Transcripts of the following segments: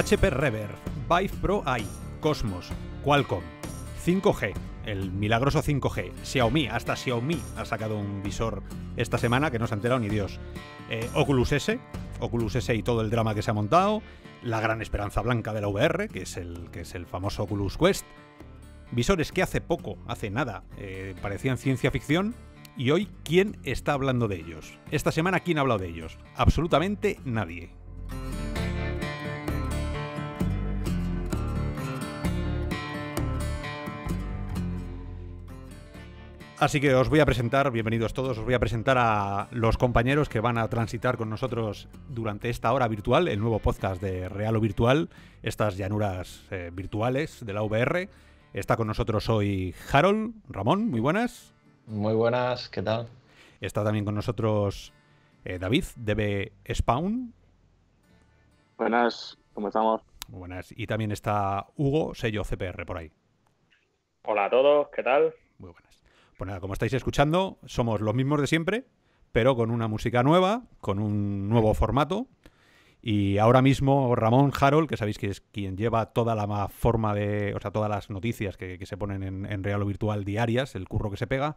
HP Reverb, Vive Pro i, Cosmos, Qualcomm, 5G, el milagroso 5G, Xiaomi, hasta Xiaomi ha sacado un visor esta semana que no se ha enterado ni Dios. Eh, Oculus S, Oculus S y todo el drama que se ha montado, la gran esperanza blanca de la VR, que es el, que es el famoso Oculus Quest, visores que hace poco, hace nada, eh, parecían ciencia ficción, y hoy, ¿quién está hablando de ellos? Esta semana, ¿quién ha hablado de ellos? Absolutamente nadie. Así que os voy a presentar, bienvenidos todos, os voy a presentar a los compañeros que van a transitar con nosotros durante esta hora virtual, el nuevo podcast de Realo Virtual, estas llanuras eh, virtuales de la VR. Está con nosotros hoy Harold, Ramón, muy buenas. Muy buenas, ¿qué tal? Está también con nosotros eh, David, DB Spawn. Buenas, ¿cómo estamos? Muy buenas. Y también está Hugo, sello CPR por ahí. Hola a todos, ¿qué tal? Muy buenas. Pues nada, como estáis escuchando, somos los mismos de siempre, pero con una música nueva, con un nuevo formato. Y ahora mismo Ramón Harold, que sabéis que es quien lleva toda la forma de, o sea, todas las noticias que, se ponen en, en, real o virtual diarias, el curro que se pega,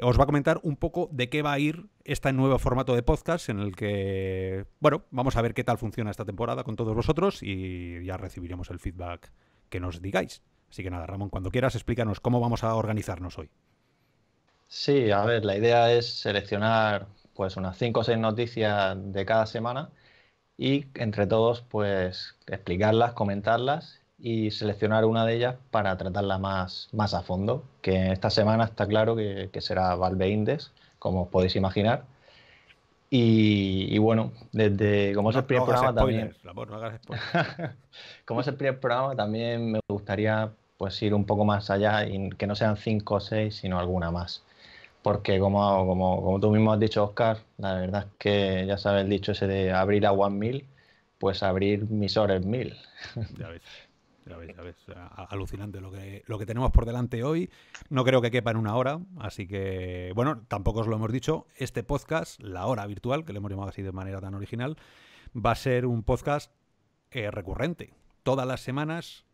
os va a comentar un poco de qué va a ir este nuevo formato de podcast en el que, bueno, vamos a ver qué tal funciona esta temporada con todos vosotros y ya recibiremos el feedback que nos digáis. Así que nada, Ramón, cuando quieras, explícanos cómo vamos a organizarnos hoy. Sí, a ver, la idea es seleccionar pues unas 5 o 6 noticias de cada semana y entre todos pues explicarlas, comentarlas y seleccionar una de ellas para tratarla más, más a fondo, que esta semana está claro que, será Valve Index, como os podéis imaginar. Y, bueno, desde como es el primer programa también... me gustaría pues ir un poco más allá y que no sean cinco o seis, sino alguna más porque como, como, tú mismo has dicho, Oscar, la verdad es que ya sabes el dicho ese de abrir a One Mil, pues abrir horas mil. Ya ves, ya ves, ya ves. Alucinante lo que, lo que tenemos por delante hoy. No creo que quepa en una hora, así que, bueno, tampoco os lo hemos dicho. Este podcast, La Hora Virtual, que lo hemos llamado así de manera tan original, va a ser un podcast eh, recurrente. Todas las semanas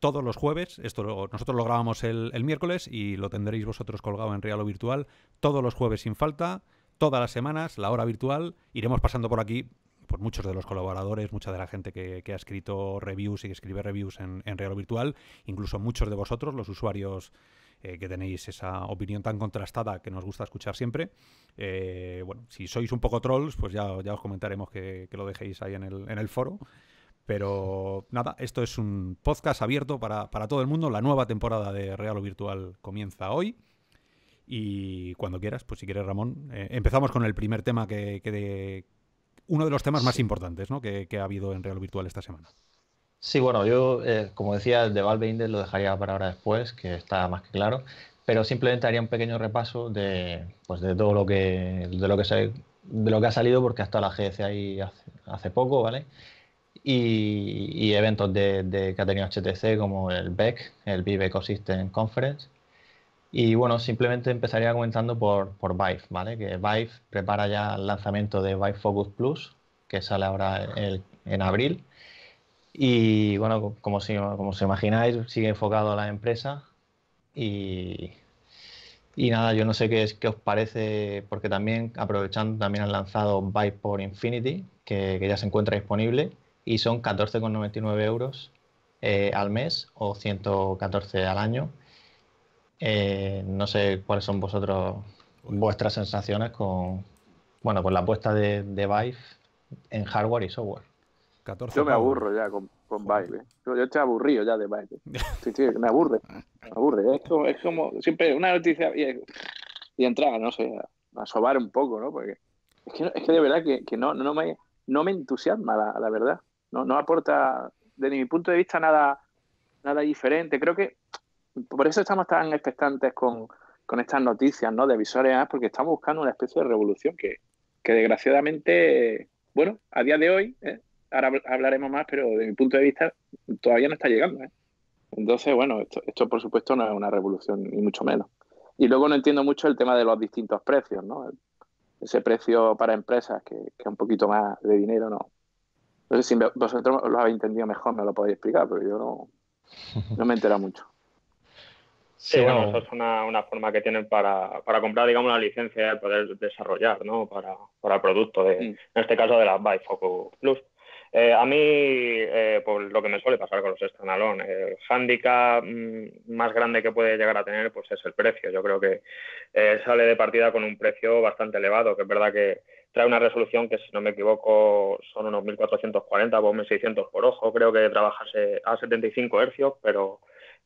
todos los jueves, esto nosotros lo grabamos el, miércoles y lo tendréis vosotros colgado en Real o Virtual, todos los jueves sin falta, todas las semanas, la hora virtual, iremos pasando por aquí por muchos de los colaboradores, mucha de la gente que, ha escrito reviews y que escribe reviews en, Real o Virtual, incluso muchos de vosotros, los usuarios eh, que tenéis esa opinión tan contrastada que nos gusta escuchar siempre. Eh, bueno, si sois un poco trolls, pues ya, ya os comentaremos que, lo dejéis ahí en el, en el foro. Pero nada, esto es un podcast abierto para, todo el mundo. La nueva temporada de Real o Virtual comienza hoy. Y cuando quieras, pues si quieres, Ramón, eh, empezamos con el primer tema que, que uno de los temas más importantes ¿no? que, ha habido en Real Virtual esta semana. Sí, bueno, yo, eh, como decía, el de Valve Index lo dejaría para ahora después, que está más que claro, pero simplemente haría un pequeño repaso de, pues de todo lo que, de lo que, se, de lo que ha salido, porque hasta la GDC ahí hace, hace poco, ¿vale? y, eventos de, de, que ha tenido HTC como el BEC, el Vive Ecosystem Conference. Y bueno, simplemente empezaría comentando por, por Vive, ¿vale? Que Vive prepara ya el lanzamiento de Vive Focus Plus, que sale ahora en abril. Y bueno, como, os como os imagináis, sigue enfocado a la empresa. Y, y nada, yo no sé qué, qué os parece, porque también aprovechando, también han lanzado Vive por Infinity, que, que ya se encuentra disponible y son 14,99 euros eh, al mes o 114 al año. Eh, no sé cuáles son vosotros vuestras sensaciones con bueno con la apuesta de, Vive en hardware y software. yo me aburro ya con, con Vive. ¿eh? Yo, estoy aburrido ya de Vive. Sí, sí, me aburre. Me aburre. Es como, es como siempre una noticia y, y no sé, a, sobar un poco, ¿no? Porque es que, es que de verdad que, no, no, me, no me entusiasma, la verdad no, aporta, desde mi punto de vista, nada, nada diferente. Creo que por eso estamos tan expectantes con, con estas noticias ¿no? de visores porque estamos buscando una especie de revolución que, que desgraciadamente, bueno, a día de hoy, ¿eh? ahora hablaremos más, pero de mi punto de vista todavía no está llegando. ¿eh? Entonces, bueno, esto, esto por supuesto no es una revolución, ni mucho menos. Y luego no entiendo mucho el tema de los distintos precios, ¿no? Ese precio para empresas que, que un poquito más de dinero no, no si vosotros lo habéis entendido mejor, me lo podéis explicar, pero yo no, no me entera mucho. Sí, bueno, eso es una, forma que tienen para, para comprar, digamos, una licencia y poder desarrollar, ¿no? Para, para el producto, de, mm. en este caso de la Bifoco Plus. Eh, a mí, eh, por pues lo que me suele pasar con los standalone, el handicap mm, más grande que puede llegar a tener pues es el precio. Yo creo que eh, sale de partida con un precio bastante elevado, que es verdad que trae una resolución que, si no me equivoco, son unos 1440 por 1600 por ojo. Creo que trabaja a 75 hercios, pero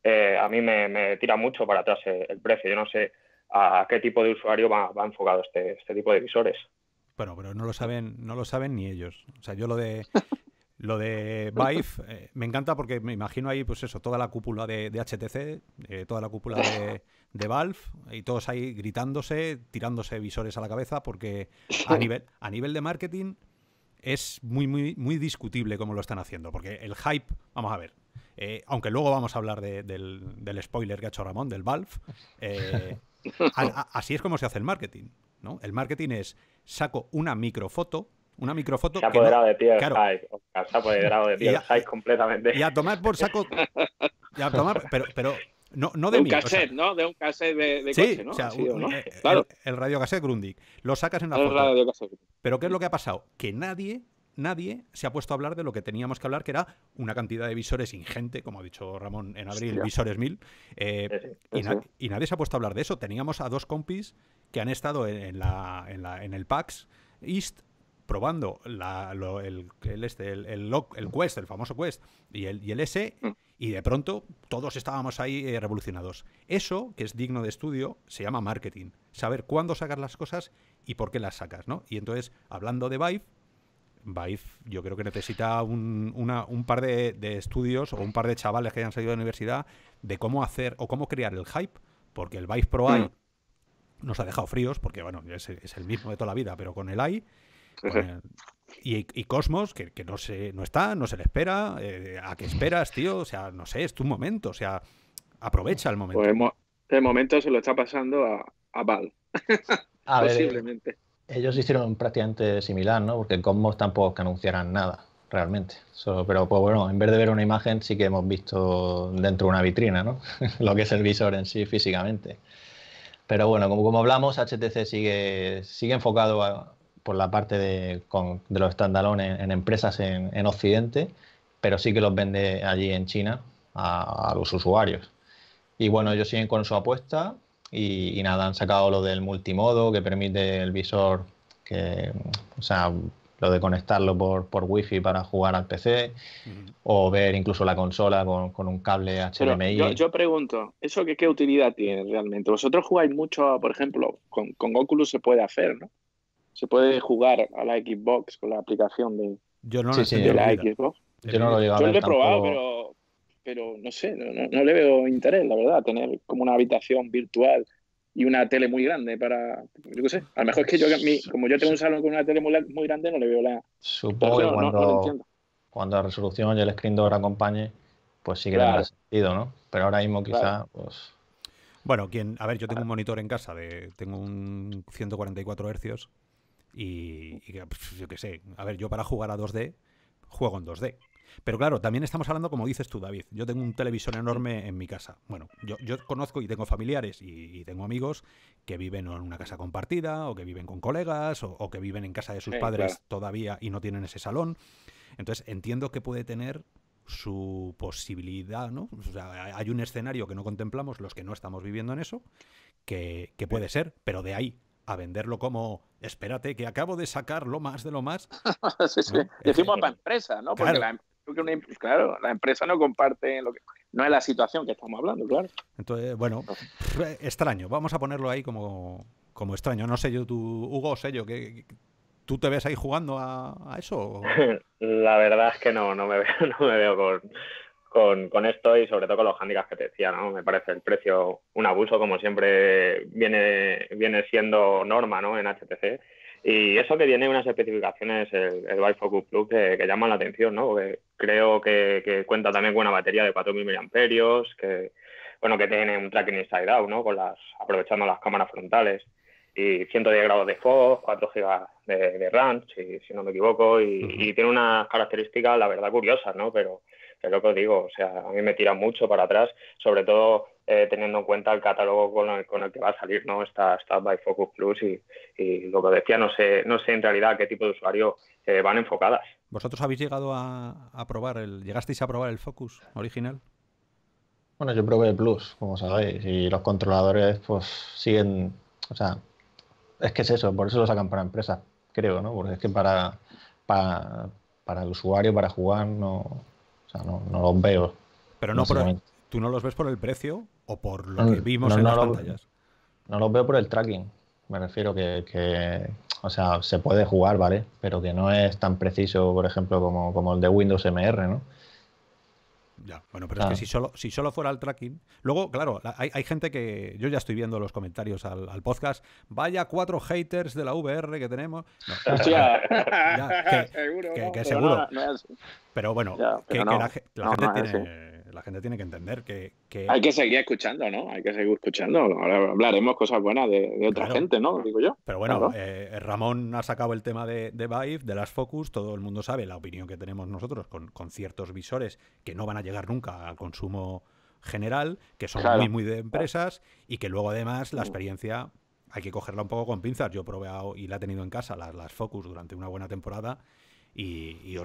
eh, a mí me, tira mucho para atrás el, precio. Yo no sé a qué tipo de usuario va, enfocado este, este tipo de visores. Bueno, pero no lo saben, no lo saben ni ellos. O sea, yo lo de Lo de Vive eh, me encanta porque me imagino ahí, pues eso, toda la cúpula de, HTC, eh, toda la cúpula de, de Valve y todos ahí gritándose, tirándose visores a la cabeza, porque a nivel, a nivel de marketing es muy, muy, muy discutible cómo lo están haciendo, porque el hype, vamos a ver, eh, aunque luego vamos a hablar del, spoiler que ha hecho Ramón, del Valve, eh, así es como se hace el marketing, ¿no? El marketing es, saco una microfoto, una microfoto. Se ha apoderado de de hype completamente. Y a tomar por saco. Y a tomar, pero, pero no, no de, de un cassette, ¿no? De un cassette de, coche, ¿no? Eh, eh, el, claro. el, radio cassette Grundig. Lo sacas en la Pero ¿qué es lo que ha pasado? Que nadie nadie se ha puesto a hablar de lo que teníamos que hablar, que era una cantidad de visores ingente, como ha dicho Ramón en abril, visores mil. Eh, y, nadie se ha puesto a hablar de eso. Teníamos a dos compis que han estado en, la, en, en el PAX East probando el, este, el, el, Quest, el famoso Quest y el, y S, mm. y de pronto todos estábamos ahí eh, revolucionados. Eso, que es digno de estudio, se llama marketing. Saber cuándo sacas las cosas y por qué las sacas, ¿no? Y entonces, hablando de Vive, Vive yo creo que necesita un, par de, estudios o un par de chavales que hayan salido de la universidad de cómo hacer o cómo crear el hype, porque el Vive Pro mm. AI nos ha dejado fríos, porque bueno, es, es el mismo de toda la vida, pero con el AI pues, y, Cosmos, que, no, se, no está, no se le espera. Eh, ¿A qué esperas, tío? O sea, no sé, es tu momento. O sea, aprovecha el pues momento. el momento se lo está pasando a, a Val. Posiblemente. ellos hicieron prácticamente similar, ¿no? Porque Cosmos tampoco que anunciaran nada, realmente. solo pero pues bueno, en vez de ver una imagen, sí que hemos visto dentro de una vitrina, ¿no? lo que es el visor en sí físicamente. Pero bueno, como, como hablamos, HTC sigue, sigue enfocado a, por la parte de, con, de los standalones en, empresas en, en, Occidente, pero sí que los vende allí en China a, los usuarios. Y bueno, ellos siguen con su apuesta y, nada, han sacado lo del multimodo que permite el visor, que, o sea, lo de conectarlo por, por wifi para jugar al PC o ver incluso la consola con, un cable HDMI. Yo, yo, pregunto, ¿eso qué, qué utilidad tiene realmente? Vosotros jugáis mucho, por ejemplo, con, con Oculus se puede hacer, ¿no? se puede jugar a la Xbox con la aplicación de, la Xbox. Yo no lo he, probado, pero, no sé, no, le veo interés, la verdad, tener como una habitación virtual y una tele muy grande para, yo qué sé, a lo mejor es que yo, como yo tengo un salón con una tele muy, grande, no le veo la... Supongo que cuando, la resolución y el screen door acompañe, pues sí que le sentido, ¿no? Pero ahora mismo quizá, pues... Bueno, quien, a ver, yo tengo un ah. monitor en casa de tengo un 144 hercios y, pues, yo qué sé, a ver, yo para jugar a 2D juego en 2D. Pero claro, también estamos hablando, como dices tú, David, yo tengo un televisor enorme en mi casa. Bueno, yo, conozco y tengo familiares y, tengo amigos que viven en una casa compartida o que viven con colegas o, que viven en casa de sus padres todavía y no tienen ese salón. Entonces entiendo que puede tener su posibilidad, ¿no? O sea, hay un escenario que no contemplamos los que no estamos viviendo en eso, que puede ser, pero de ahí a venderlo como, espérate, que acabo de sacar lo más de lo más. Decimos para empresa, ¿no? Porque claro. la, em, em, empresa no comparte No es la situación que estamos hablando, claro. Entonces, bueno, eh, extraño. Vamos a ponerlo ahí como, como extraño. No sé yo, tú, Hugo, sé yo, que, ¿Tú te ves ahí jugando a, eso? La verdad es que no, no me veo, no me veo con, con, esto y sobre todo con los handicaps que te decía, ¿no? Me parece el precio un abuso, como siempre viene, viene siendo norma, ¿no? En HTC. Y eso que tiene unas especificaciones el, el Bifocus Plus que, que, llaman la atención, ¿no? Porque creo que, cuenta también con una batería de 4.000 mAh, que, bueno, que tiene un tracking inside out, ¿no? Con las, aprovechando las cámaras frontales y 110 grados de FOV, 4 GB de, de RAM, si, no me equivoco, y, y, tiene unas características, la verdad, curiosas, ¿no? Pero es lo que os digo, o sea, a mí me tira mucho para atrás, sobre todo eh, teniendo en cuenta el catálogo con el, que va a salir ¿no? esta, Start By Focus Plus y, lo que decía, no sé, no sé en realidad qué tipo de usuario eh, van enfocadas. ¿Vosotros habéis llegado a, probar, el, llegasteis a probar el Focus original? Bueno, yo probé el Plus, como sabéis, y los controladores pues siguen, o sea, es que es eso, por eso lo sacan para empresas, creo, ¿no? Porque es que para, para, para el usuario, para jugar, no, o sea, no, los veo. Pero no por tú no los ves por el precio o por lo que vimos en las pantallas. No los veo por el tracking. Me refiero que, o sea, se puede jugar, ¿vale? Pero que no es tan preciso, por ejemplo, como, como el de Windows MR, ¿no? Ya, bueno, pero es que si solo, si solo fuera el tracking. Luego, claro, hay, gente que. Yo ya estoy viendo los comentarios al, podcast. Vaya cuatro haters de la VR que tenemos. Hostia. que, seguro. Que, seguro. Pero bueno, que, la, gente tiene la gente tiene que entender que, Hay que seguir escuchando, ¿no? Hay que seguir escuchando. Ahora hablaremos cosas buenas de, otra gente, ¿no? Digo yo. Pero bueno, eh, Ramón ha sacado el tema de, de Vive, de las Focus. Todo el mundo sabe la opinión que tenemos nosotros con, ciertos visores que no van a llegar nunca al consumo general, que son muy, muy de empresas y que luego además la mm. experiencia hay que cogerla un poco con pinzas. Yo he probado y la he tenido en casa, las, las Focus, durante una buena temporada y,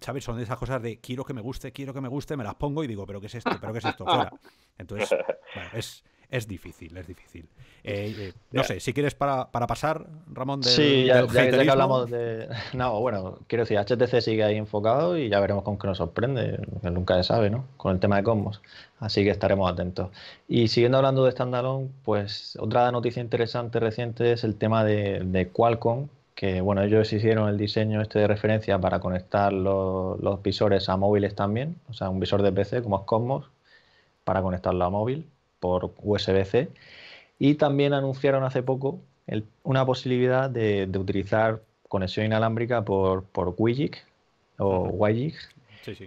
¿sabes? Son esas cosas de quiero que me guste, quiero que me guste, me las pongo y digo, pero ¿qué es esto? ¿Pero qué es esto? Entonces, bueno, es, es difícil, es difícil. Eh, eh, no sé, si quieres para, para pasar, Ramón, de. Sí, ya, que hablamos de. No, bueno, quiero decir, HTC sigue ahí enfocado y ya veremos con qué nos sorprende, nunca se sabe, ¿no? Con el tema de Cosmos. Así que estaremos atentos. Y siguiendo hablando de standalone, pues otra noticia interesante reciente es el tema de Qualcomm que bueno, ellos hicieron el diseño este de referencia para conectar los, visores a móviles también, o sea, un visor de PC como es Cosmos, para conectarlo a móvil por USB-C. Y también anunciaron hace poco una posibilidad de, utilizar conexión inalámbrica por, por o WiGig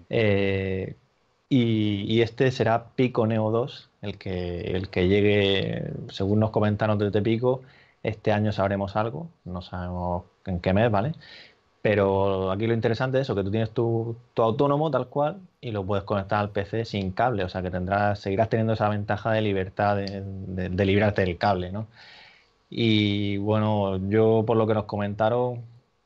eh, y, y, este será Pico Neo 2, el que, el que llegue, según nos comentaron desde Pico, este año sabremos algo, no sabemos en qué mes, ¿vale? Pero aquí lo interesante es eso, que tú tienes tu, autónomo tal cual y lo puedes conectar al PC sin cable, o sea que tendrás, seguirás teniendo esa ventaja de libertad de, librarte del cable, ¿no? Y bueno, yo por lo que nos comentaron,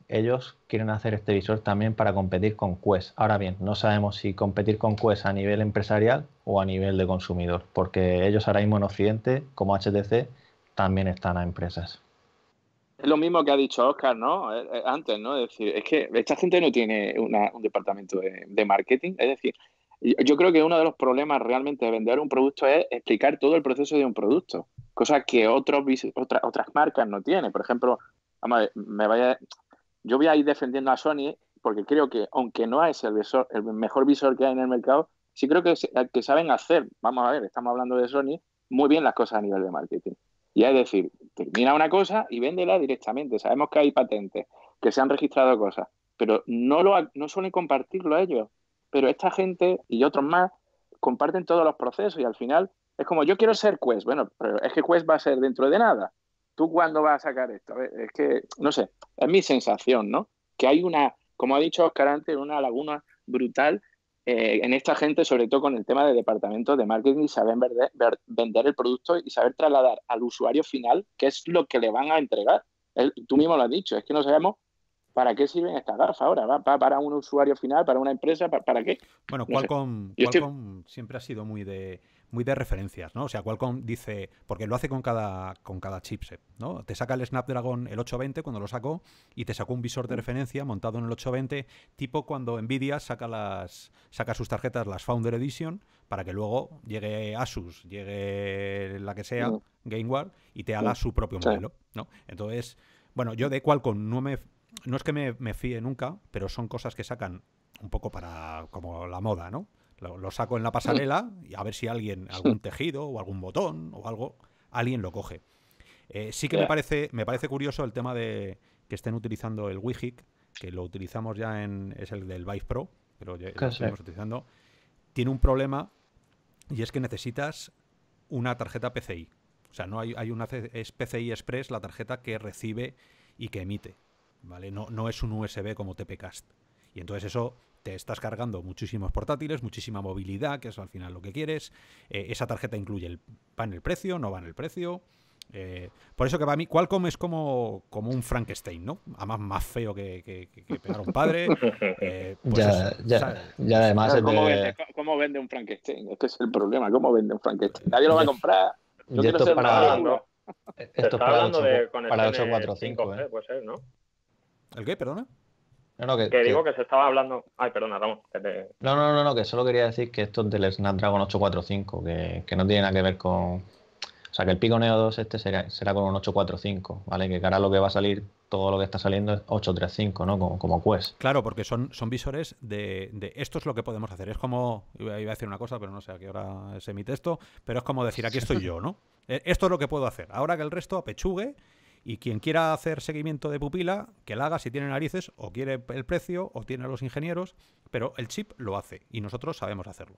ellos quieren hacer este visor también para competir con Quest. Ahora bien, no sabemos si competir con Quest a nivel empresarial o a nivel de consumidor, porque ellos ahora mismo en Occidente, como HTC, también están a empresas. Es lo mismo que ha dicho Oscar, ¿no? Eh, eh, antes, ¿no? Es decir, es que esta gente no tiene un departamento de, marketing. Es decir, yo creo que uno de los problemas realmente de vender un producto es explicar todo el proceso de un producto, cosa que otros, otras marcas no tienen. Por ejemplo, me vaya, yo voy a ir defendiendo a Sony porque creo que, aunque no es el, el mejor visor que hay en el mercado, sí creo que, que saben hacer, vamos a ver, estamos hablando de Sony, muy bien las cosas a nivel de marketing. Y es decir, termina una cosa y véndela directamente. Sabemos que hay patentes, que se han registrado cosas, pero no, lo, no suelen compartirlo ellos. Pero esta gente y otros más comparten todos los procesos y al final es como yo quiero ser Quest. Bueno, pero es que Quest va a ser dentro de nada. ¿Tú cuándo vas a sacar esto? Es que, no sé, es mi sensación, ¿no? Que hay una, como ha dicho Oscar antes, una laguna brutal eh, en esta gente, sobre todo con el tema de departamento de marketing, saber vender el producto y saber trasladar al usuario final qué es lo que le van a entregar. tú mismo lo has dicho, es que no sabemos para qué sirven estas gafas ahora. para un usuario final, para una empresa? ¿Para, qué? Bueno, Qualcomm, siempre ha sido muy de muy de referencias, ¿no? O sea, Qualcomm dice, porque lo hace con cada, con cada chipset, ¿no? Te saca el Snapdragon el 820 cuando lo sacó y te sacó un visor de mm. referencia montado en el 820, tipo cuando Nvidia saca, las, saca sus tarjetas, las Founder Edition, para que luego llegue Asus, llegue la que sea, mm. GameWare, y te haga mm. su propio modelo, ¿no? Entonces, bueno, yo de Qualcomm no me... No es que me, me fíe nunca, pero son cosas que sacan un poco para como la moda, ¿no? Lo, saco en la pasarela y a ver si alguien, algún tejido o algún botón o algo, alguien lo coge. Eh, sí que me parece, me parece curioso el tema de que estén utilizando el WIHIC, que lo utilizamos ya en. es el del Vive Pro, pero lo, estamos utilizando. Tiene un problema y es que necesitas una tarjeta PCI. O sea, no hay, hay una es PCI Express la tarjeta que recibe y que emite. ¿Vale? No, no es un USB como TPCast. Y entonces eso te estás cargando muchísimos portátiles, muchísima movilidad, que es al final lo que quieres. Eh, esa tarjeta incluye el, va en el precio, no va en el precio. Eh, por eso que para mí Qualcomm es como, como un Frankenstein, ¿no? Además más feo que, pegar a un padre. Eh, pues ya, además... ¿cómo, vende, ¿cómo, vende, un Frankenstein? este es el problema, ¿cómo vende un Frankenstein? Nadie lo va a comprar. Yo quiero esto ser para, Esto es para, para 845, eh. puede ser, ¿no? ¿El qué, perdona? que, digo que... se estaba hablando. Ay, perdona, Ramón. no, no, no, no, que solo quería decir que esto es del Snapdragon 845, que, no tiene nada que ver con. O sea, que el Pico Neo 2 este será, será con un 845, ¿vale? Que cara lo que va a salir, todo lo que está saliendo es 835, ¿no? Como, como Quest. Claro, porque son, son visores de, de, esto es lo que podemos hacer. Es como, iba a decir una cosa, pero no sé a qué hora se emite esto, pero es como decir, aquí estoy yo, ¿no? Eh, esto es lo que puedo hacer. Ahora que el resto apechugue y quien quiera hacer seguimiento de pupila, que la haga si tiene narices, o quiere el precio, o tiene a los ingenieros, pero el chip lo hace y nosotros sabemos hacerlo.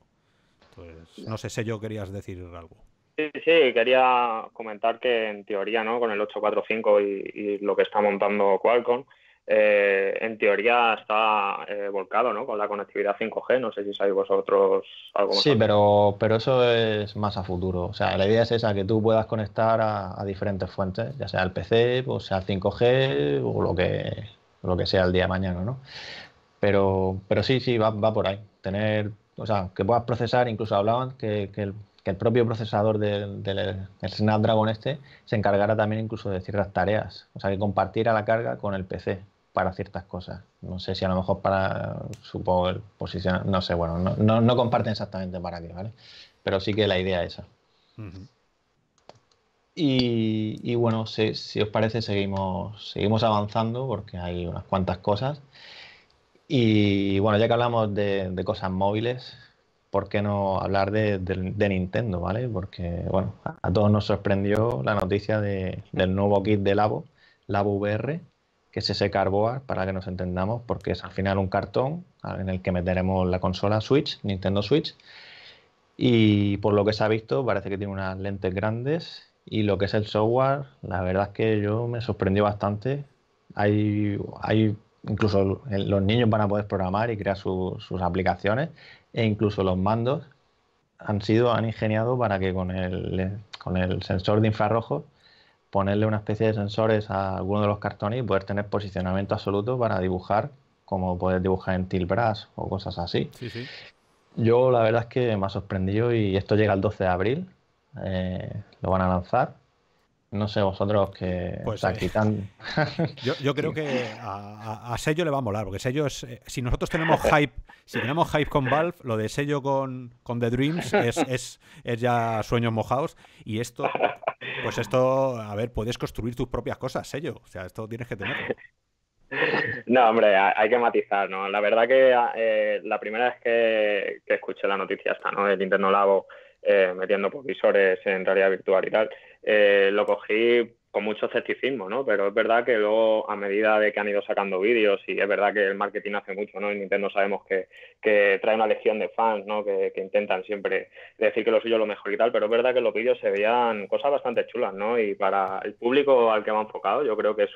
Entonces, no sé si yo querías decir algo. Sí, sí, quería comentar que en teoría, ¿no? Con el 845 y, y lo que está montando Qualcomm, eh, en teoría está eh, volcado ¿no? con la conectividad 5G. No sé si sabéis vosotros algo más. Sí, pero, pero eso es más a futuro. O sea, la idea es esa, que tú puedas conectar a, diferentes fuentes, ya sea el PC, o sea el 5G o lo que, lo que sea el día de mañana, ¿no? Pero, pero sí, sí, va, va por ahí. Tener, o sea, que puedas procesar, incluso hablaban que, el propio procesador del, Snapdragon este se encargara también incluso de ciertas tareas, o sea, que compartiera la carga con el PC para ciertas cosas. No sé si a lo mejor para, supongo, el posicionar, no sé, bueno, no, comparten exactamente para qué, ¿vale? Pero sí que la idea es esa. y, bueno, si, os parece, seguimos, seguimos avanzando porque hay unas cuantas cosas. Y bueno, ya que hablamos de, cosas móviles, ¿por qué no hablar de, Nintendo, ¿vale? Porque, bueno, a, todos nos sorprendió la noticia del nuevo kit de Labo, Labo VR que es ese carboard, para que nos entendamos, porque es al final un cartón en el que meteremos la consola Switch, Nintendo Switch. Y por lo que se ha visto, parece que tiene unas lentes grandes. Y lo que es el software, la verdad es que yo me sorprendió bastante. Hay, hay incluso los niños van a poder programar y crear sus aplicaciones. E incluso los mandos han sido, han ingeniado para que con el, con el sensor de infrarrojo ponerle una especie de sensores a alguno de los cartones y poder tener posicionamiento absoluto para dibujar, como poder dibujar en tilbras o cosas así. Yo la verdad es que me ha sorprendido y esto llega el 12 de abril, eh, lo van a lanzar no sé vosotros que pues, eh, yo, creo que a, Sello le va a molar, porque Sello es. Eh, si nosotros tenemos hype, si tenemos hype con Valve, lo de Sello con, con The Dreams es, es, es, ya sueños mojados. Y esto, pues esto, a ver, puedes construir tus propias cosas, Sello. O sea, esto tienes que tener No, hombre, hay que matizar, ¿no? La verdad que ah, eh, la primera vez que, escuché la noticia esta, ¿no? El interno Labo metiendo provisores en realidad virtual y tal eh, lo cogí con mucho escepticismo, ¿no? Pero es verdad que luego, a medida de que han ido sacando vídeos, y es verdad que el marketing hace mucho, ¿no? Y Nintendo sabemos que, trae una legión de fans, ¿no? Que, intentan siempre decir que lo suyo es lo mejor y tal, pero es verdad que los vídeos se veían cosas bastante chulas, ¿no? Y para el público al que va enfocado, yo creo que es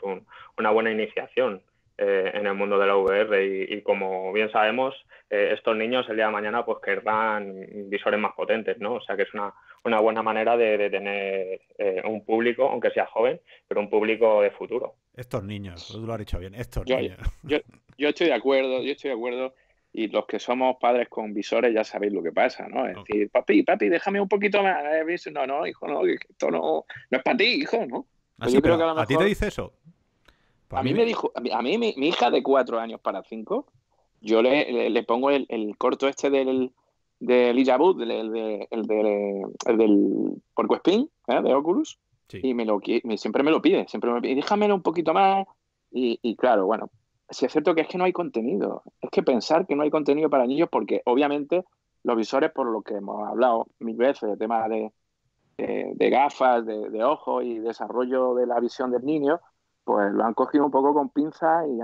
una buena iniciación. Eh, en el mundo de la VR y, como bien sabemos, eh, estos niños el día de mañana pues querrán visores más potentes, ¿no? O sea que es una, una buena manera de, tener eh, un público, aunque sea joven, pero un público de futuro. Estos niños, tú lo has dicho bien, estos yo, niños. Yo, estoy de acuerdo, yo estoy de acuerdo y los que somos padres con visores ya sabéis lo que pasa, ¿no? Es decir, papi, papi, déjame un poquito más. No, no, hijo, no, esto no, es para ti, hijo, ¿no? así ah, creo que a, a, ti te dice eso? a, mí, me dijo, a mí, mi, hija de cuatro años para cinco, yo le, pongo el, corto este del de el, del Porco Spin, ¿eh? de Oculus, y me lo, me, siempre me lo pide, siempre me pide, déjamelo un poquito más, y, claro, bueno, si es cierto que es que no hay contenido. Es que pensar que no hay contenido para niños porque obviamente los visores, por lo que hemos hablado mil veces, de temas de, de gafas, de, de, ojos y desarrollo de la visión del niño, pues lo han cogido un poco con pinzas y,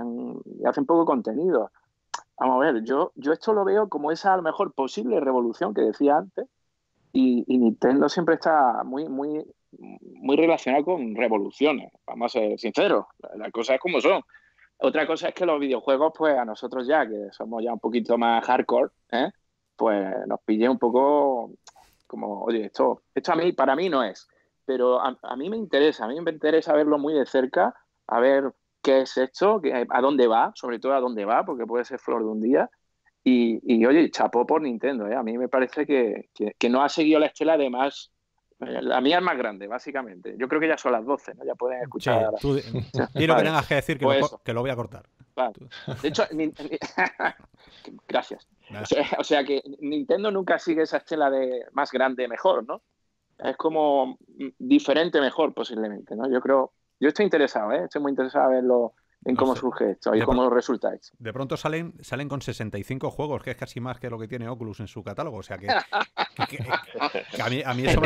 hacen poco contenido. Vamos a ver, yo, yo esto lo veo como esa a lo mejor posible revolución que decía antes y, Nintendo siempre está muy, muy, muy relacionado con revoluciones, vamos a ser sinceros, las cosas como son. Otra cosa es que los videojuegos, pues a nosotros ya, que somos ya un poquito más hardcore, ¿eh? pues nos pillé un poco como, oye, esto, esto a mí, para mí no es, pero a mí me interesa, a mí me interesa verlo muy de cerca a ver qué es esto, eh, a dónde va, sobre todo a dónde va, porque puede ser flor de un día. Y, y oye, chapó por Nintendo, ¿eh? a mí me parece que, no ha seguido la estela de más. Eh, la mía es más grande, básicamente. Yo creo que ya son las 12, ¿no? Ya pueden escuchar. tú, tengas que decir, que, lo, pues voy a cortar. De hecho, gracias. O sea, o sea, que Nintendo nunca sigue esa estela de más grande, mejor, ¿no? Es como mm, diferente, mejor posiblemente, ¿no? Yo creo yo estoy interesado, ¿eh? estoy muy interesado en, lo, en cómo surge esto y cómo resulta De pronto salen, salen con 65 juegos, que es casi más que lo que tiene Oculus en su catálogo. O sea que, a, mí, a, mí, eso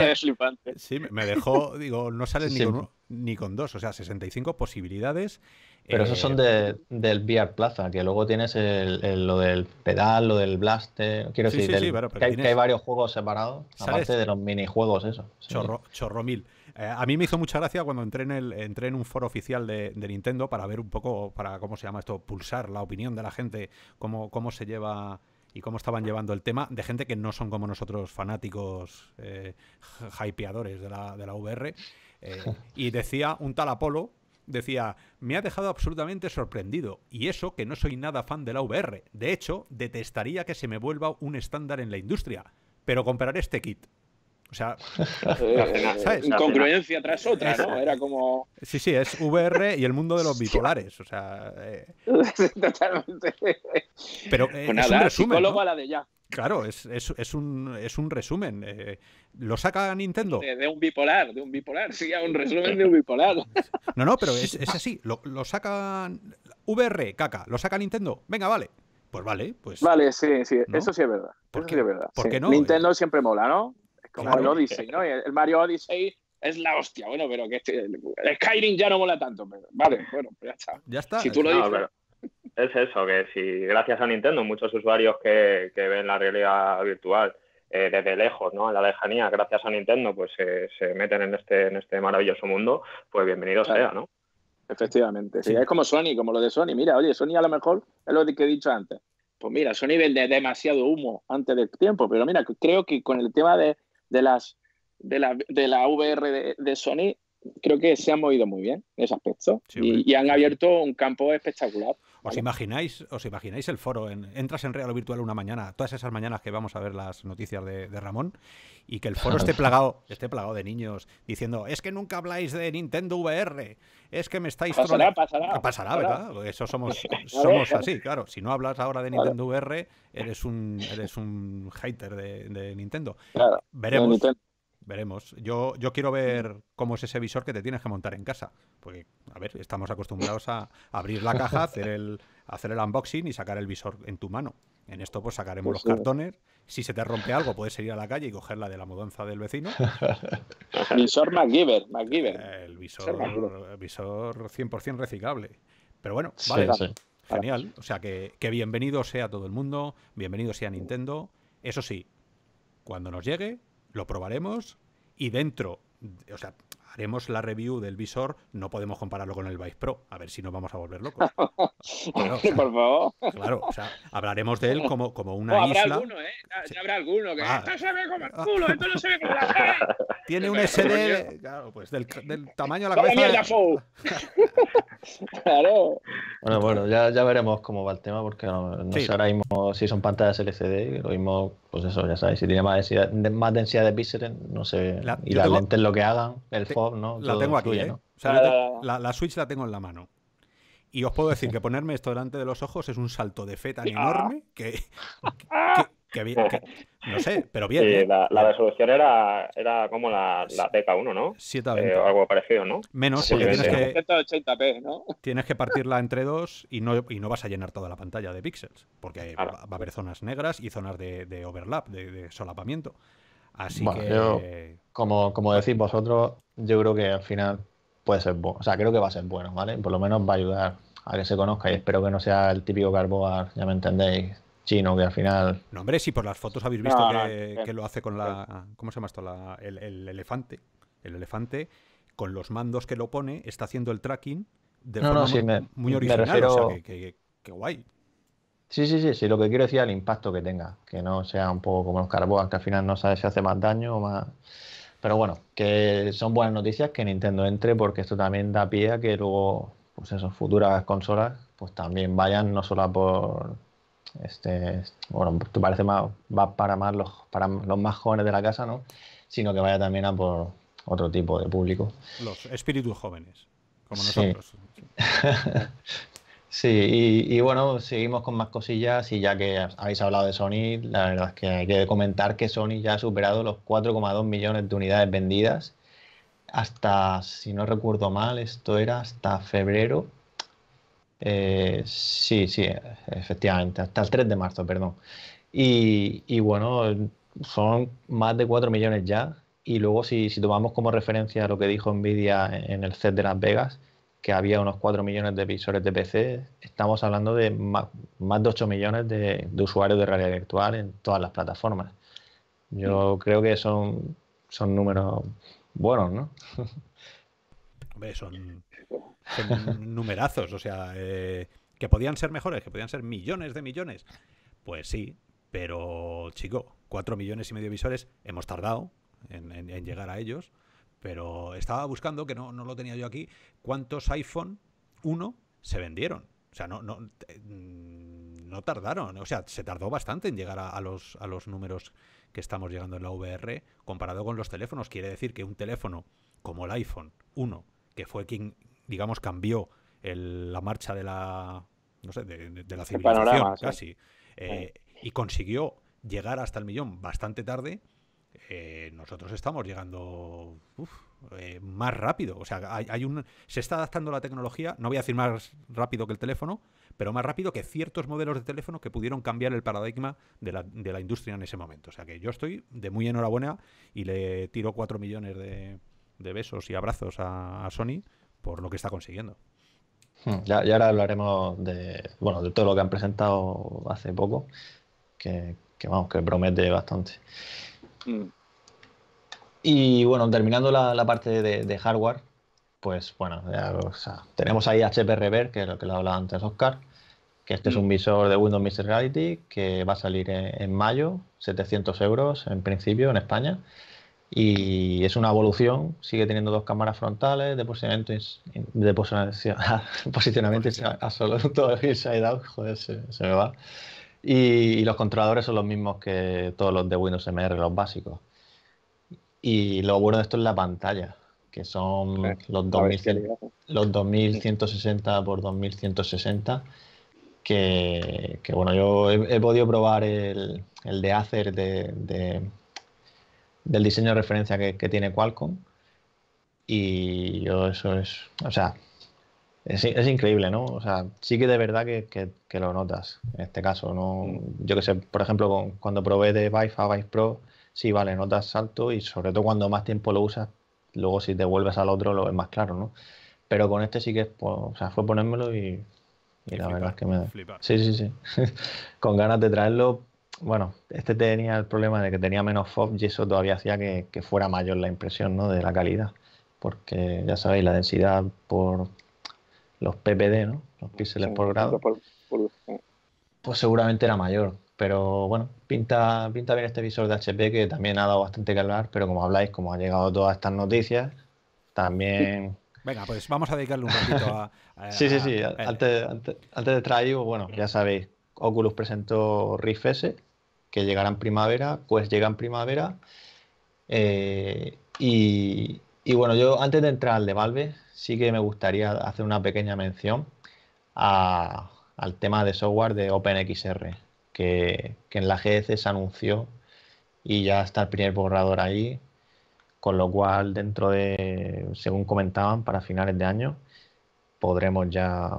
me, dejó, digo, no salen ni, con ni con dos, o sea, 65 posibilidades. Pero esos son eh, de, del VR Plaza, que luego tienes lo del pedal, lo del blaster. Quiero decir, que, hay, varios juegos separados, aparte de los minijuegos, eso. Chorro, chorro mil. Eh, a mí me hizo mucha gracia cuando entré en, el, entré en un foro oficial de, Nintendo para ver un poco, para cómo se llama esto, pulsar la opinión de la gente, cómo, cómo se lleva y cómo estaban llevando el tema de gente que no son como nosotros fanáticos eh, hypeadores de la, VR. Eh, y decía un tal Apolo, decía, me ha dejado absolutamente sorprendido, y eso que no soy nada fan de la VR. De hecho, detestaría que se me vuelva un estándar en la industria, pero compraré este kit. O sea, eh, incongruencia tras otra, ¿no? Era como. Sí, sí, es VR y el mundo de los bipolares. O sea. Eh. Totalmente. Pero eh, pues es un resumen. de ya. Claro, es, es, un, es un resumen. ¿Lo saca Nintendo? De, un bipolar, de un bipolar, sí, un resumen de un bipolar. No, no, pero es, así. Lo, lo saca VR, caca. ¿Lo saca Nintendo? Venga, vale. Pues vale, pues. Vale, sí, sí, eso sí es verdad. ¿Por qué? verdad. Porque Nintendo siempre mola, ¿no? Como el Odyssey, ¿no? El Mario Odyssey es la hostia, bueno, pero que este, el Skyrim ya no mola tanto, vale, bueno, pues ya está. Ya está. Si tú lo dices. es eso, que si gracias a Nintendo muchos usuarios que, ven la realidad virtual eh, desde lejos, ¿no? A la lejanía, gracias a Nintendo, pues eh, se meten en este, en este maravilloso mundo, pues bienvenidos sea, ¿no? Efectivamente, sí. es como Sony, como lo de Sony. Mira, oye, Sony a lo mejor es lo que he dicho antes. Pues mira, Sony vende demasiado humo antes del tiempo, pero mira, creo que con el tema de, de las de la, de la VR de, Sony, creo que se han movido muy bien en ese aspecto y, han abierto un campo espectacular. ¿Os imagináis, os imagináis el foro? entras en Real Virtual una mañana, todas esas mañanas que vamos a ver las noticias de, Ramón, y que el foro esté plagado, esté plagado de niños diciendo, es que nunca habláis de Nintendo VR, es que me estáis... Pasará, pasará, pasará. ¿verdad? Eso somos, somos así, claro. Si no hablas ahora de Nintendo VR, eres un, eres un hater de, Nintendo. Claro, Veremos. Veremos. Yo, yo quiero ver cómo es ese visor que te tienes que montar en casa. Porque, a ver, estamos acostumbrados a abrir la caja, hacer el, hacer el unboxing y sacar el visor en tu mano. En esto, pues sacaremos pues los cartones. Si se te rompe algo, puedes ir a la calle y cogerla de la mudanza del vecino. visor MacGyver, El visor, visor 100% reciclable. Pero bueno, vale. Genial. O sea, que, que bienvenido sea todo el mundo, bienvenido sea Nintendo. Eso sí, cuando nos llegue, lo probaremos y dentro, o sea, haremos la review del visor, no podemos compararlo con el Vice Pro, a ver si nos vamos a volver locos. Por favor. Claro, o sea, hablaremos de él como, como una habrá isla. Alguno, ¿eh? Ya Habrá alguno que ah. esto se ve como el culo, esto no se ve como la culo Tiene un SD, claro, pues del, del tamaño de la cabeza. claro. Bueno, bueno, ya, ya veremos cómo va el tema, porque no, sé ahora si son pantallas LCD, lo mismo pues eso, ya sabéis, si tiene más densidad, más densidad de píxeles, no sé, y las lentes lo que hagan, el FOB, ¿no? La tengo aquí, ¿eh? la, Switch la tengo en la mano. Y os puedo decir que ponerme esto delante de los ojos es un salto de fe tan ah. enorme que, ah. no sé, pero bien. ¿eh? la, resolución era, era como la, la TK1, ¿no? Eh, algo parecido, ¿no? Menos, porque tienes que, ¿no? tienes que partirla entre dos y no, y no vas a llenar toda la pantalla de píxeles, porque va, a haber zonas negras y zonas de, overlap, de, solapamiento. Así que. como, como decís vosotros, yo creo que al final puede ser bueno. O sea, creo que va a ser bueno, ¿vale? Por lo menos va a ayudar a que se conozca y espero que no sea el típico carboar, ya me entendéis, Sí, no, que al final. No, hombre, sí, por las fotos habéis visto que, lo hace con la. ¿Cómo se llama esto? el, elefante. El elefante, con los mandos que lo pone, está haciendo el tracking de forma sí, muy, original. Refiero... que, guay. Sí, sí, sí, sí. Lo que quiero decir es el impacto que tenga. Que no sea un poco como los carboas, que al final no sabes si hace más daño o más. Pero bueno, que son buenas noticias que Nintendo entre porque esto también da pie a que luego, pues esas futuras consolas, pues también vayan no solo por este, bueno, parece más, va para más los, para los más jóvenes de la casa, ¿no? Sino que vaya también a por otro tipo de público. Los espíritus jóvenes, como nosotros. Sí, y, y, bueno, seguimos con más cosillas y ya que habéis hablado de Sony, la verdad es que hay que comentar que Sony ya ha superado los 4,2 millones de unidades vendidas hasta, si no recuerdo mal, esto era hasta febrero eh, sí, sí, efectivamente, hasta el 3 de marzo, perdón. Y, bueno, son más de 4 millones ya. Y luego si, tomamos como referencia lo que dijo Nvidia en el CES de Las Vegas, que había unos 4 millones de visores de PC, estamos hablando de más, de 8 millones de, usuarios de realidad virtual en todas las plataformas. Yo mm. creo que son, son números buenos, ¿no? son numerazos, o sea, eh, que podían ser mejores, que podían ser millones de millones. Pues sí, pero chico, cuatro millones y medio de visores hemos tardado en, llegar a ellos, pero estaba buscando, que no, lo tenía yo aquí, cuántos iPhone 1 se vendieron. O sea, no, no, eh, no tardaron, o sea, se tardó bastante en llegar a, los, a los números que estamos llegando en la VR comparado con los teléfonos. Quiere decir que un teléfono como el iPhone 1, que fue quien, digamos, cambió la marcha de la, no de, la este civilización casi. Eh, y consiguió llegar hasta el millón bastante tarde. Eh, nosotros estamos llegando eh, más rápido. O sea, hay, un, se está adaptando la tecnología, no voy a decir más rápido que el teléfono, pero más rápido que ciertos modelos de teléfono que pudieron cambiar el paradigma de la, de la industria en ese momento. O sea, que yo estoy de muy enhorabuena y le tiro cuatro millones de, besos y abrazos a Sony por lo que está consiguiendo. Hmm, y ahora hablaremos de, bueno, de todo lo que han presentado hace poco, que, vamos, que promete bastante. Hmm. Y bueno, terminando la, parte de, hardware, pues bueno, tenemos ahí HP Rever, que es lo que le hablaba antes Oscar, que este es un hmm. visor de Windows Mixed Reality que va a salir en, en mayo, 700 euros en principio en España y es una evolución, sigue teniendo dos cámaras frontales, de posicionamiento, de posicionamiento, absoluto inside out, joder, se, me va. Y, los controladores son los mismos que todos los de Windows MR, los básicos. Y lo bueno de esto es la pantalla, que son los, 2160 por 2160, que, bueno, yo he, podido probar el, de Acer de del diseño de referencia que, tiene Qualcomm. Y yo eso es, o sea, es, increíble, ¿no? O sea, sí que de verdad que, lo notas en este caso, ¿no? Mm. Yo que sé, por ejemplo, cuando probé de Vive a Vive Pro, sí, vale, notas salto y sobre todo cuando más tiempo lo usas, luego si te vuelves al otro lo ves más claro, ¿no? Pero con este sí que es, pues, o sea, fue ponérmelo y, y, la verdad es que me... da Sí, sí, sí. con ganas de traerlo bueno, este tenía el problema de que tenía menos FOB y eso todavía hacía que, fuera mayor la impresión ¿no? de la calidad. Porque ya sabéis, la densidad por los PPD, ¿no? los píxeles por grado, pues seguramente era mayor. Pero bueno, pinta, pinta bien este visor de HP que también ha dado bastante que hablar, pero como habláis, como ha llegado todas estas noticias, también... Venga, pues vamos a dedicarle un ratito a... sí, sí, sí. antes, de traigo, pues bueno, ya sabéis, Oculus presentó Rift S, que llegará en primavera, pues llega en primavera. Eh, y, bueno, yo antes de entrar al de Valve, sí que me gustaría hacer una pequeña mención al tema de software de OpenXR, que, que en la GDC e se anunció y ya está el primer borrador ahí, con lo cual dentro de, según comentaban, para finales de año podremos ya,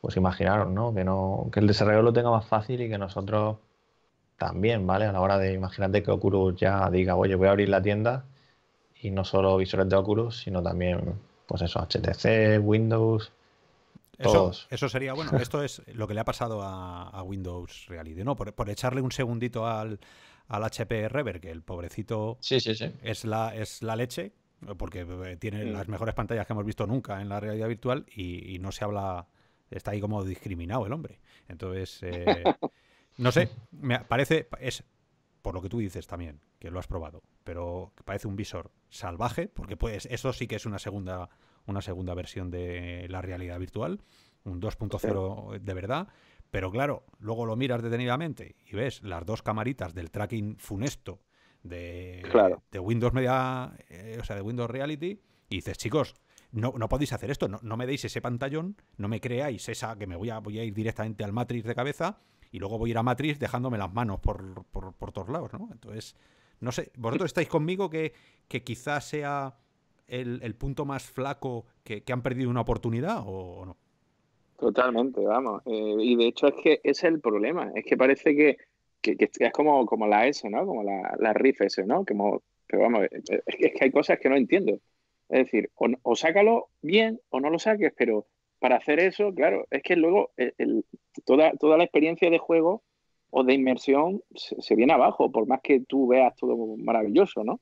pues imaginaros, ¿no? Que, no, que el desarrollo lo tenga más fácil y que nosotros también, ¿vale? A la hora de, imagínate que Oculus ya diga, oye, voy a abrir la tienda y no solo visores de Oculus, sino también, pues eso, HTC, Windows, todos. Eso sería, bueno, esto es lo que le ha pasado a, Windows Reality, ¿no? Por, echarle un segundito al, al HP Rever, que el pobrecito Es, la, es la leche, porque eh, tiene las mejores pantallas que hemos visto nunca en la realidad virtual y, no se habla, está ahí como discriminado el hombre. Entonces... Eh, No sé, me parece, es por lo que tú dices también, que lo has probado, pero parece un visor salvaje, porque pues eso sí que es una segunda, una segunda versión de la realidad virtual, un 2.0 de verdad, pero claro, luego lo miras detenidamente y ves las dos camaritas del tracking funesto de, de Windows Media, eh, o sea, de Windows Reality, y dices, chicos, no, no podéis hacer esto, no, me deis ese pantallón, no me creáis esa que me voy a, voy a ir directamente al Matrix de cabeza y luego voy a ir a Matrix dejándome las manos por, todos lados, ¿no? Entonces, no sé, vosotros estáis conmigo que, que quizás sea el, punto más flaco que, han perdido una oportunidad o, no. Totalmente, vamos. Eh, y de hecho es que es el problema, es que parece que, que, es como, como la S, ¿no? Como la, RIF S, ¿no? pero vamos, eh, eh, es que hay cosas que no entiendo. Es decir, o, sácalo bien o no lo saques, pero para hacer eso, claro, es que luego eh, toda, toda la experiencia de juego o de inmersión se, viene abajo, por más que tú veas todo maravilloso, ¿no?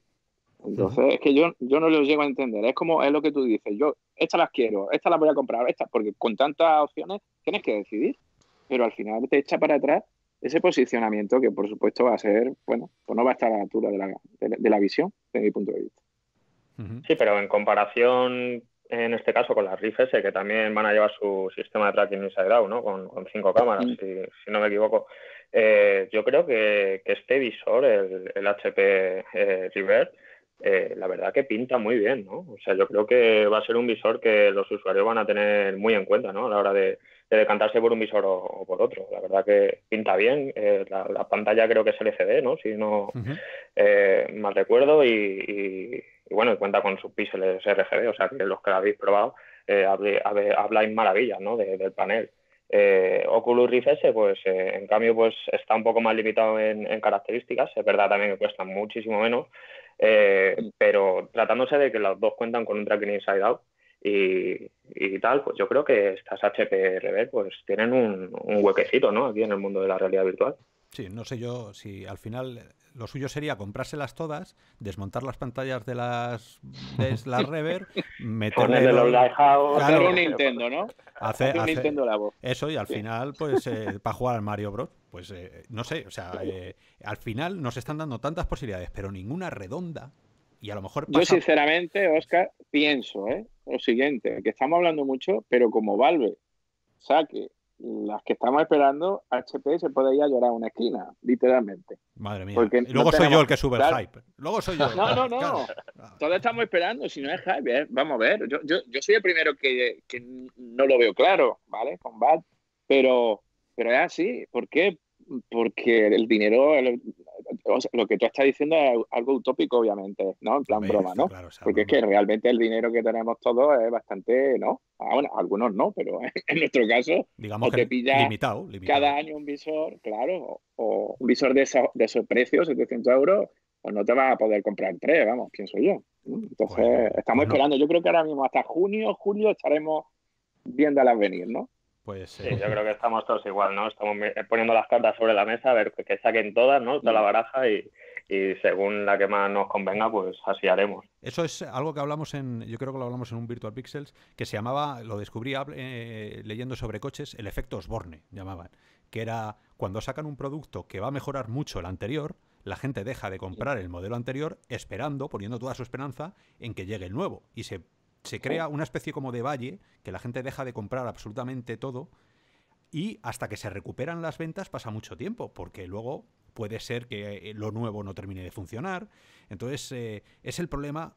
Entonces, es que yo, yo no lo llego a entender. Es como es lo que tú dices, yo estas las quiero, estas las voy a comprar, estas, porque con tantas opciones tienes que decidir. Pero al final te echa para atrás ese posicionamiento que, por supuesto, va a ser, bueno, pues no va a estar a la altura de la, de, visión, desde mi punto de vista. Sí, pero en comparación en este caso con las Riff S, que también van a llevar su sistema de tracking inside out, ¿no? Con, cinco cámaras, si, no me equivoco. Eh, yo creo que, este visor, el, HP eh, River, eh, la verdad que pinta muy bien, ¿no? O sea, yo creo que va a ser un visor que los usuarios van a tener muy en cuenta, ¿no? A la hora de, de decantarse por un visor o, por otro. La verdad que pinta bien. Eh, la, pantalla creo que es LCD, ¿no? Si no eh, mal recuerdo. Y, bueno, cuenta con sus píxeles RGB, o sea que los que la habéis probado eh, habla habláis maravillas ¿no? del panel. Oculus Rift S, pues en cambio, pues está un poco más limitado en, características. Es verdad también que cuesta muchísimo menos. pero tratándose de que los dos cuentan con un tracking inside out, y, tal, pues yo creo que estas HP Reverb pues tienen un, huequecito, ¿no? Aquí en el mundo de la realidad virtual. Sí, no sé yo si al final lo suyo sería comprárselas todas, desmontar las pantallas de las de las Rever, meterle los hacer un Nintendo, ¿no? Hacer, un Nintendo Eso y al final pues eh, para jugar al Mario Bros, pues eh, no sé, o sea, eh, al final nos están dando tantas posibilidades, pero ninguna redonda y a lo mejor. Yo, sinceramente, Oscar, pienso ¿eh? lo siguiente: que estamos hablando mucho, pero como Valve saque las que estamos esperando, HP se puede ir a llorar a una esquina, literalmente. Madre mía. Luego soy yo el que sube el hype. Luego soy yo. No, no, no. Todos estamos esperando, si no es hype, eh, vamos a ver. Yo, soy el primero que, no lo veo claro, ¿vale? Con Pero, pero es así. ¿Por qué? Porque el dinero, el, lo que tú estás diciendo es algo utópico, obviamente, ¿no? En plan broma, ¿no? Porque es que realmente el dinero que tenemos todos es bastante, ¿no? Ah, bueno, algunos no, pero en nuestro caso, digamos o que te pillas cada año un visor, claro, o, un visor de, esos de precios, 700 euros, pues no te vas a poder comprar tres, vamos, pienso yo. Mm, entonces, estamos esperando. Yo creo que ahora mismo hasta junio, julio estaremos viendo las venir, ¿no? Pues, sí, yo creo que estamos todos igual, ¿no? Estamos eh, poniendo las cartas sobre la mesa, a ver que, saquen todas, ¿no? de la baraja y, según la que más nos convenga, pues así haremos. Eso es algo que hablamos en, yo creo que lo hablamos en un Virtual Pixels, que se llamaba, lo descubrí eh, leyendo sobre coches, el efecto Osborne, llamaban, que era cuando sacan un producto que va a mejorar mucho el anterior, la gente deja de comprar el modelo anterior esperando, poniendo toda su esperanza en que llegue el nuevo y se se crea oh. una especie como de valle que la gente deja de comprar absolutamente todo y hasta que se recuperan las ventas pasa mucho tiempo, porque luego puede ser que eh, lo nuevo no termine de funcionar. Entonces, eh, es el problema.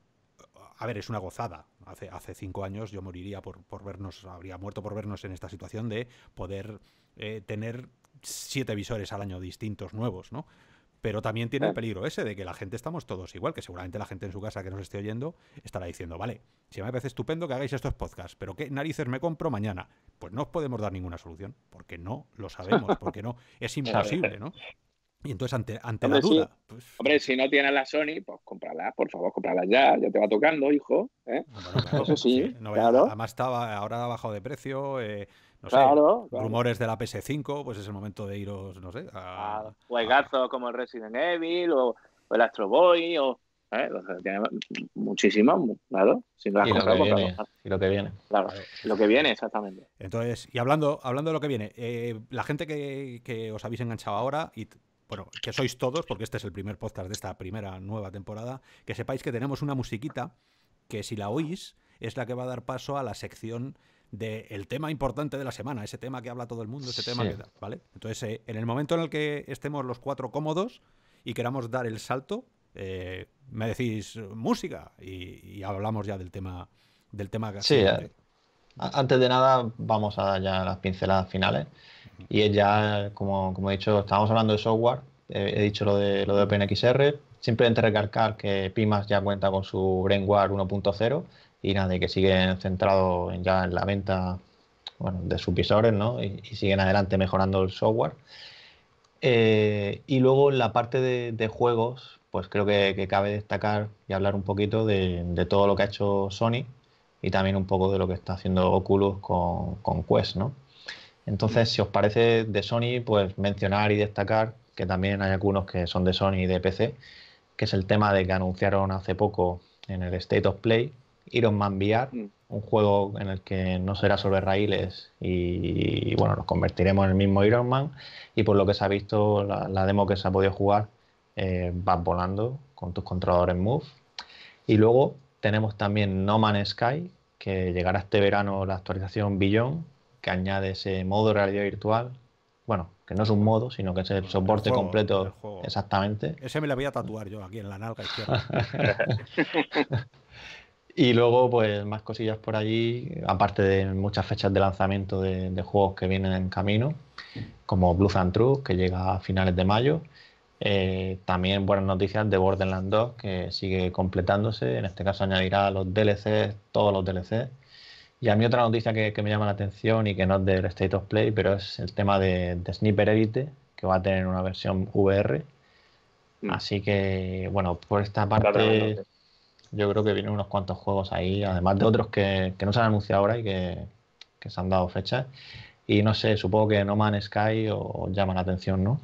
A ver, es una gozada. Hace, hace cinco años yo moriría por, por, vernos, habría muerto por vernos en esta situación de poder eh, tener siete visores al año distintos nuevos, ¿no? Pero también tiene el peligro ese de que la gente estamos todos igual, que seguramente la gente en su casa que nos esté oyendo estará diciendo, vale, si me parece estupendo que hagáis estos podcasts, pero ¿qué narices me compro mañana? Pues no os podemos dar ninguna solución, porque no lo sabemos, porque no, es imposible, ¿no? Y entonces, ante, ante la duda. Pues Hombre, si no tienes la Sony, pues cómprala, por favor, cómprala ya, ya te va tocando, hijo. Además, estaba, ahora ha bajado de precio. Eh, no sé, rumores de la PS5, pues es el momento de iros, no sé, a, ah, A como el Resident Evil o, el Astro Boy o ¿eh? Muchísimas, claro. Si y, lo lo que viene, Claro, lo que viene, exactamente. Entonces, y hablando, hablando de lo que viene, eh, la gente que, que, os habéis enganchado ahora y. Bueno, que sois todos, porque este es el primer podcast de esta primera nueva temporada, que sepáis que tenemos una musiquita que si la oís es la que va a dar paso a la sección del tema importante de la semana, ese tema que habla todo el mundo, ese tema que ¿vale? Entonces, eh, en el momento en el que estemos los cuatro cómodos y queramos dar el salto, eh, me decís música y, hablamos ya del tema del tema que Sí, eh, antes de nada vamos a dar ya las pinceladas finales y ya, como, he dicho, estábamos hablando de software, he dicho lo de, lo de OpenXR, simplemente recalcar que Pimas ya cuenta con su Brainware 1.0 y nada, de que siguen centrados ya en la venta de sus visores, ¿no? Y, siguen adelante mejorando el software. Eh, y luego en la parte de, juegos, pues creo que, cabe destacar y hablar un poquito de, todo lo que ha hecho Sony y también un poco de lo que está haciendo Oculus con, con Quest, ¿no? Entonces, si os parece de Sony, pues mencionar y destacar que también hay algunos que son de Sony y de PC, que es el tema de que anunciaron hace poco en el State of Play, Iron Man VR, mm. un juego en el que no será sobre raíles y, bueno, nos convertiremos en el mismo Iron Man y por lo que se ha visto, la, demo que se ha podido jugar, eh, va volando con tus controladores Move. Y luego tenemos también No Man's Sky, que llegará este verano la actualización Billion que añade ese modo realidad virtual. Bueno, que no es un modo, sino que es el soporte completo. exactamente. Ese me lo voy a tatuar yo aquí en la nalga izquierda. Y luego, pues más cosillas por allí, aparte de muchas fechas de lanzamiento de, juegos que vienen en camino, como Blue and True, que llega a finales de mayo. Eh, también buenas noticias de Borderlands 2, que sigue completándose. En este caso añadirá los DLCs, todos los DLCs. Y a mí otra noticia que, me llama la atención y que no es del State of Play, pero es el tema de, de Sniper Elite, que va a tener una versión VR. Mm. Así que, bueno, por esta parte yo creo que vienen unos cuantos juegos ahí, además de otros que, no se han anunciado ahora y que, se han dado fechas. Y no sé, supongo que No Man Sky o llama la atención, ¿no?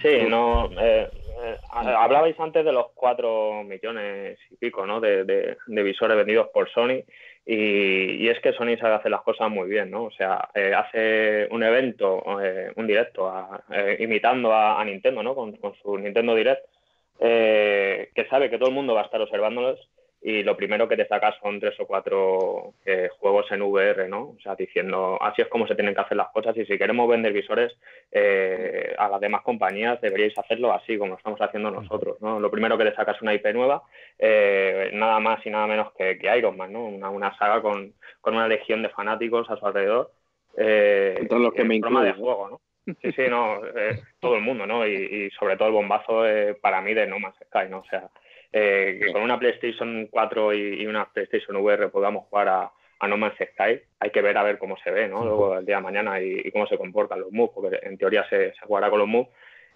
Sí, no. Eh, eh, hablabais antes de los cuatro millones y pico, ¿no? De, de, visores vendidos por Sony. Y, es que Sony sabe hacer las cosas muy bien, ¿no? O sea, eh, hace un evento, un directo, imitando a, Nintendo, ¿no? Con, con su Nintendo Direct, que sabe que todo el mundo va a estar observándolos y lo primero que te sacas son tres o cuatro eh, juegos en VR, ¿no? O sea, diciendo, así es como se tienen que hacer las cosas y si queremos vender visores eh, a las demás compañías deberíais hacerlo así como estamos haciendo nosotros, ¿no? Lo primero que te sacas una IP nueva, eh, nada más y nada menos que, que Iron Man, ¿no? Una, saga con, una legión de fanáticos a su alrededor. los que me de juego, ¿no? Sí, sí, no, todo el mundo, ¿no? Y, y sobre todo el bombazo para mí de No Man's Sky, ¿no? O sea, eh, que con una PlayStation 4 y, una PlayStation VR podamos jugar a, No Man's Sky, hay que ver a ver cómo se ve, ¿no? Luego el día de mañana y, cómo se comportan los moves, porque en teoría se, jugará con los moves,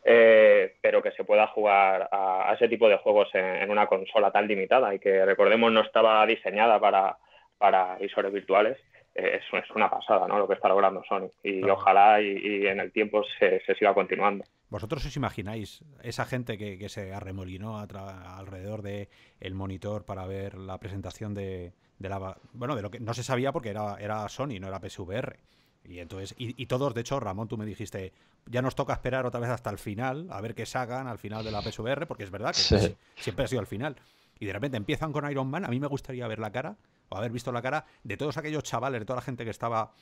eh, pero que se pueda jugar a, ese tipo de juegos en, una consola tan limitada y que recordemos no estaba diseñada para, para visores virtuales. Eh, es, una pasada, ¿no? Lo que está logrando Sony y ojalá y, en el tiempo se siga continuando. ¿Vosotros os imagináis esa gente que, se arremolinó alrededor del monitor para ver la presentación de, la... Bueno, de lo que no se sabía porque era, era Sony, no era PSVR. Y entonces, y, todos, de hecho, Ramón, tú me dijiste, ya nos toca esperar otra vez hasta el final, a ver qué sacan al final de la PSVR, porque es verdad que siempre ha sido al final. Y de repente empiezan con Iron Man, a mí me gustaría ver la cara, o haber visto la cara de todos aquellos chavales, de toda la gente que estaba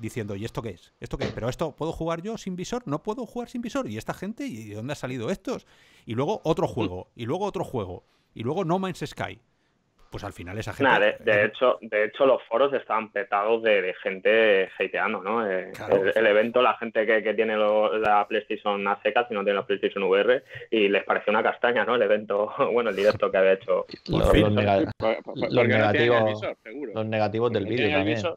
diciendo, ¿y esto qué es? ¿Esto qué es? Pero esto, ¿puedo jugar yo sin visor? ¿No puedo jugar sin visor? ¿Y esta gente? ¿Y de dónde han salido estos? Y luego otro juego, y luego otro juego, y luego No Minds Sky. Pues al final esa gente... de, eh, hecho, de hecho, los foros estaban petados de, gente hateando, ¿no? Eh, el, evento, la gente que, que tiene la PlayStation a si no tiene la PlayStation VR, y les pareció una castaña, ¿no? El evento, bueno, el directo que había hecho. los, negativos, del vídeo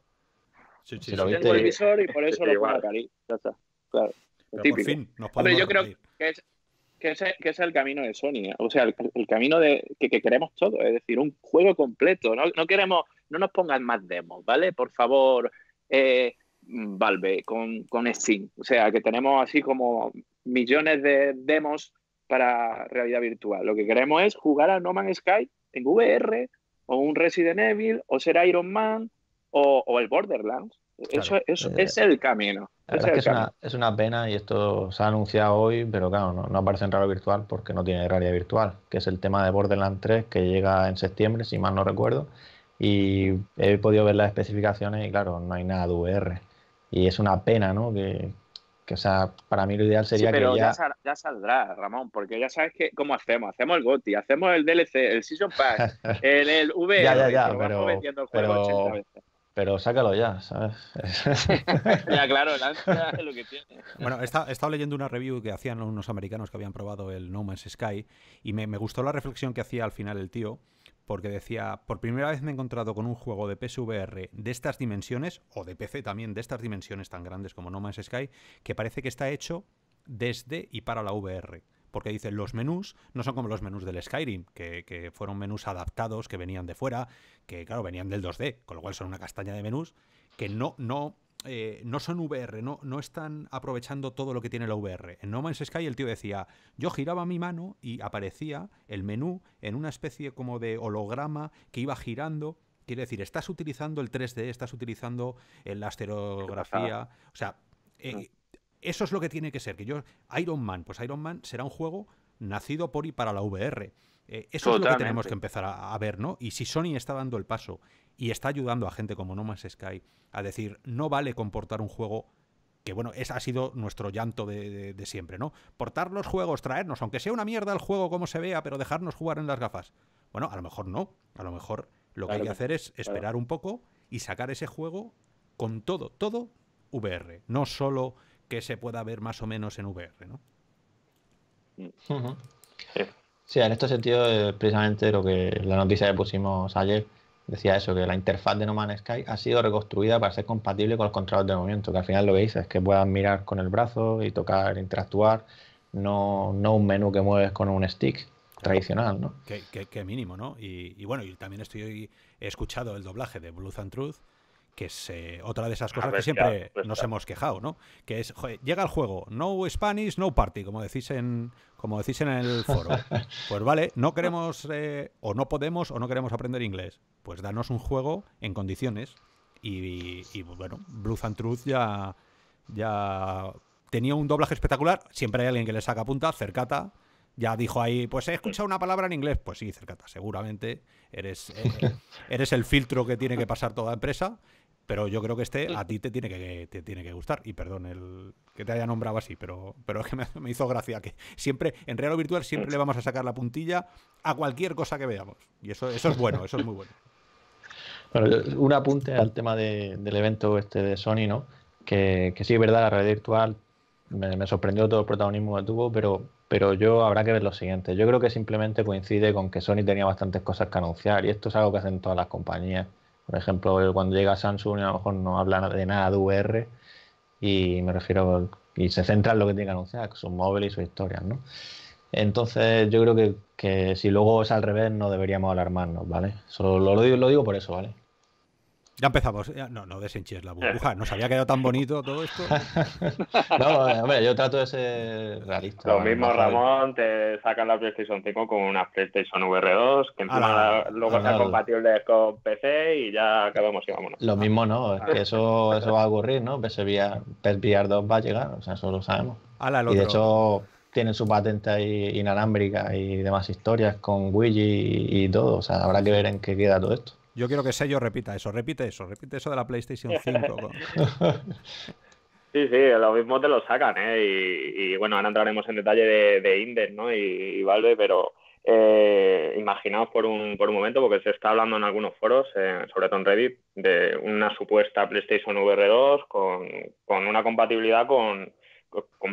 Sí, lo el visor y por eso lo pone Pero yo creo que es, es, el camino de Sony. ¿eh? O sea, el, camino de, que, queremos todo. Es decir, un juego completo. No, queremos, no nos pongan más demos, ¿vale? Por favor, eh, Valve, con, con Steam. O sea, que tenemos así como millones de demos para realidad virtual. Lo que queremos es jugar a No Man's Sky en VR o un Resident Evil o ser Iron Man o, el Borderlands. eso, eh, es el camino. es, Una, es, una, pena y esto se ha anunciado hoy, pero claro, no, aparece en raro virtual porque no tiene realidad virtual, que es el tema de Borderlands 3 que llega en septiembre, si mal no recuerdo. Y he podido ver las especificaciones y claro, no hay nada de VR. Y es una pena, ¿no? Que, sea, para mí lo ideal sería pero Ya... Ya, saldrá, Ramón, porque ya sabes que cómo hacemos. Hacemos el GOTI, hacemos el DLC, el Season Pass, el, el VR, ya, ya, ya, pero, pero sácalo ya, ¿sabes? ya, claro, lanza lo que tiene. Bueno, he estado, leyendo una review que hacían unos americanos que habían probado el No Man's Sky y me, me gustó la reflexión que hacía al final el tío, porque decía, por primera vez me he encontrado con un juego de PSVR de estas dimensiones, o de PC también, de estas dimensiones tan grandes como No Man's Sky, que parece que está hecho desde y para la VR porque dicen, los menús no son como los menús del Skyrim, que, fueron menús adaptados, que venían de fuera, que claro, venían del 2D, con lo cual son una castaña de menús, que no, no eh, no son VR, no, no están aprovechando todo lo que tiene la VR. En No Man's Sky el tío decía, yo giraba mi mano y aparecía el menú en una especie como de holograma que iba girando. Quiere decir, estás utilizando el 3D, estás utilizando la estereografía, O sea, eh, mm eso es lo que tiene que ser. Que yo, Iron Man, pues Iron Man será un juego nacido por y para la VR. Eh, eso es lo que tenemos que empezar a, ver, ¿no? Y si Sony está dando el paso y está ayudando a gente como No Man's Sky a decir, no vale comportar un juego que bueno, es, ha sido nuestro llanto de, siempre, ¿no? Portar los juegos, traernos, aunque sea una mierda el juego como se vea, pero dejarnos jugar en las gafas. Bueno, a lo mejor no, a lo mejor lo que hay que hacer es esperar un poco y sacar ese juego con todo, todo VR, no solo que se pueda ver más o menos en VR, ¿no? Sí, en este sentido, eh, precisamente lo que la noticia que pusimos ayer decía eso, que la interfaz de No Man's Sky ha sido reconstruida para ser compatible con el control de movimiento, que al final lo que es que puedas mirar con el brazo y tocar, interactuar, no, un menú que mueves con un stick tradicional, ¿no? Que, mínimo, ¿no? Y, bueno, y también estoy he escuchado el doblaje de Blue and Truth que es eh, otra de esas cosas que siempre pues nos hemos quejado, ¿no? Que es, joder, llega el juego, no Spanish, no party, como decís en, como decís en el foro. Pues vale, no queremos, eh, o no podemos, o no queremos aprender inglés. Pues danos un juego en condiciones. Y, bueno, Blues and Truth ya, ya tenía un doblaje espectacular. Siempre hay alguien que le saca punta, Cercata. Ya dijo ahí, pues he escuchado una palabra en inglés. Pues sí, Cercata, seguramente eres, eh, eres el filtro que tiene que pasar toda empresa pero yo creo que este mm. a ti te tiene que, te tiene que gustar. Y perdón el que te haya nombrado así, pero, pero es que me, hizo gracia que siempre, en real o virtual, siempre le vamos a sacar la puntilla a cualquier cosa que veamos. Y eso, eso es bueno, eso es muy bueno. bueno un apunte al tema del evento este de Sony, ¿no? Que, sí, es verdad, la red virtual me, sorprendió todo el protagonismo que tuvo, pero, pero yo habrá que ver lo siguiente. Yo creo que simplemente coincide con que Sony tenía bastantes cosas que anunciar y esto es algo que hacen todas las compañías por ejemplo, cuando llega Samsung a lo mejor no habla de nada de VR y me refiero y se centra en lo que tiene que anunciar, que son móviles y sus historias, ¿no? Entonces yo creo que, si luego es al revés no deberíamos alarmarnos, ¿vale? Solo lo, digo, lo digo por eso, ¿vale? Ya empezamos. No, no desenches la burbuja. Nos había quedado tan bonito todo esto. no, hombre, yo trato de ser realista. Lo mismo, Ramón, te sacan la PlayStation 5 con una PlayStation VR2, que luego sea compatible con PC y ya acabamos y vámonos. Lo mismo no, que eso, eso va a ocurrir, ¿no? PSVR, VR 2 va a llegar, o sea, eso lo sabemos. y de hecho tienen su patente ahí inalámbrica y demás historias con Wii y todo, o sea, habrá que ver en qué queda todo esto. Yo quiero que Sello repita eso, repite eso, repite eso de la PlayStation 5. sí, sí, lo mismo te lo sacan, ¿eh? Y, bueno, ahora entraremos en detalle de, de Index, ¿no? Y, Valve, pero eh, imaginaos por un, por un momento, porque se está hablando en algunos foros, eh, sobre todo en Reddit, de una supuesta PlayStation VR2 con, con una compatibilidad con,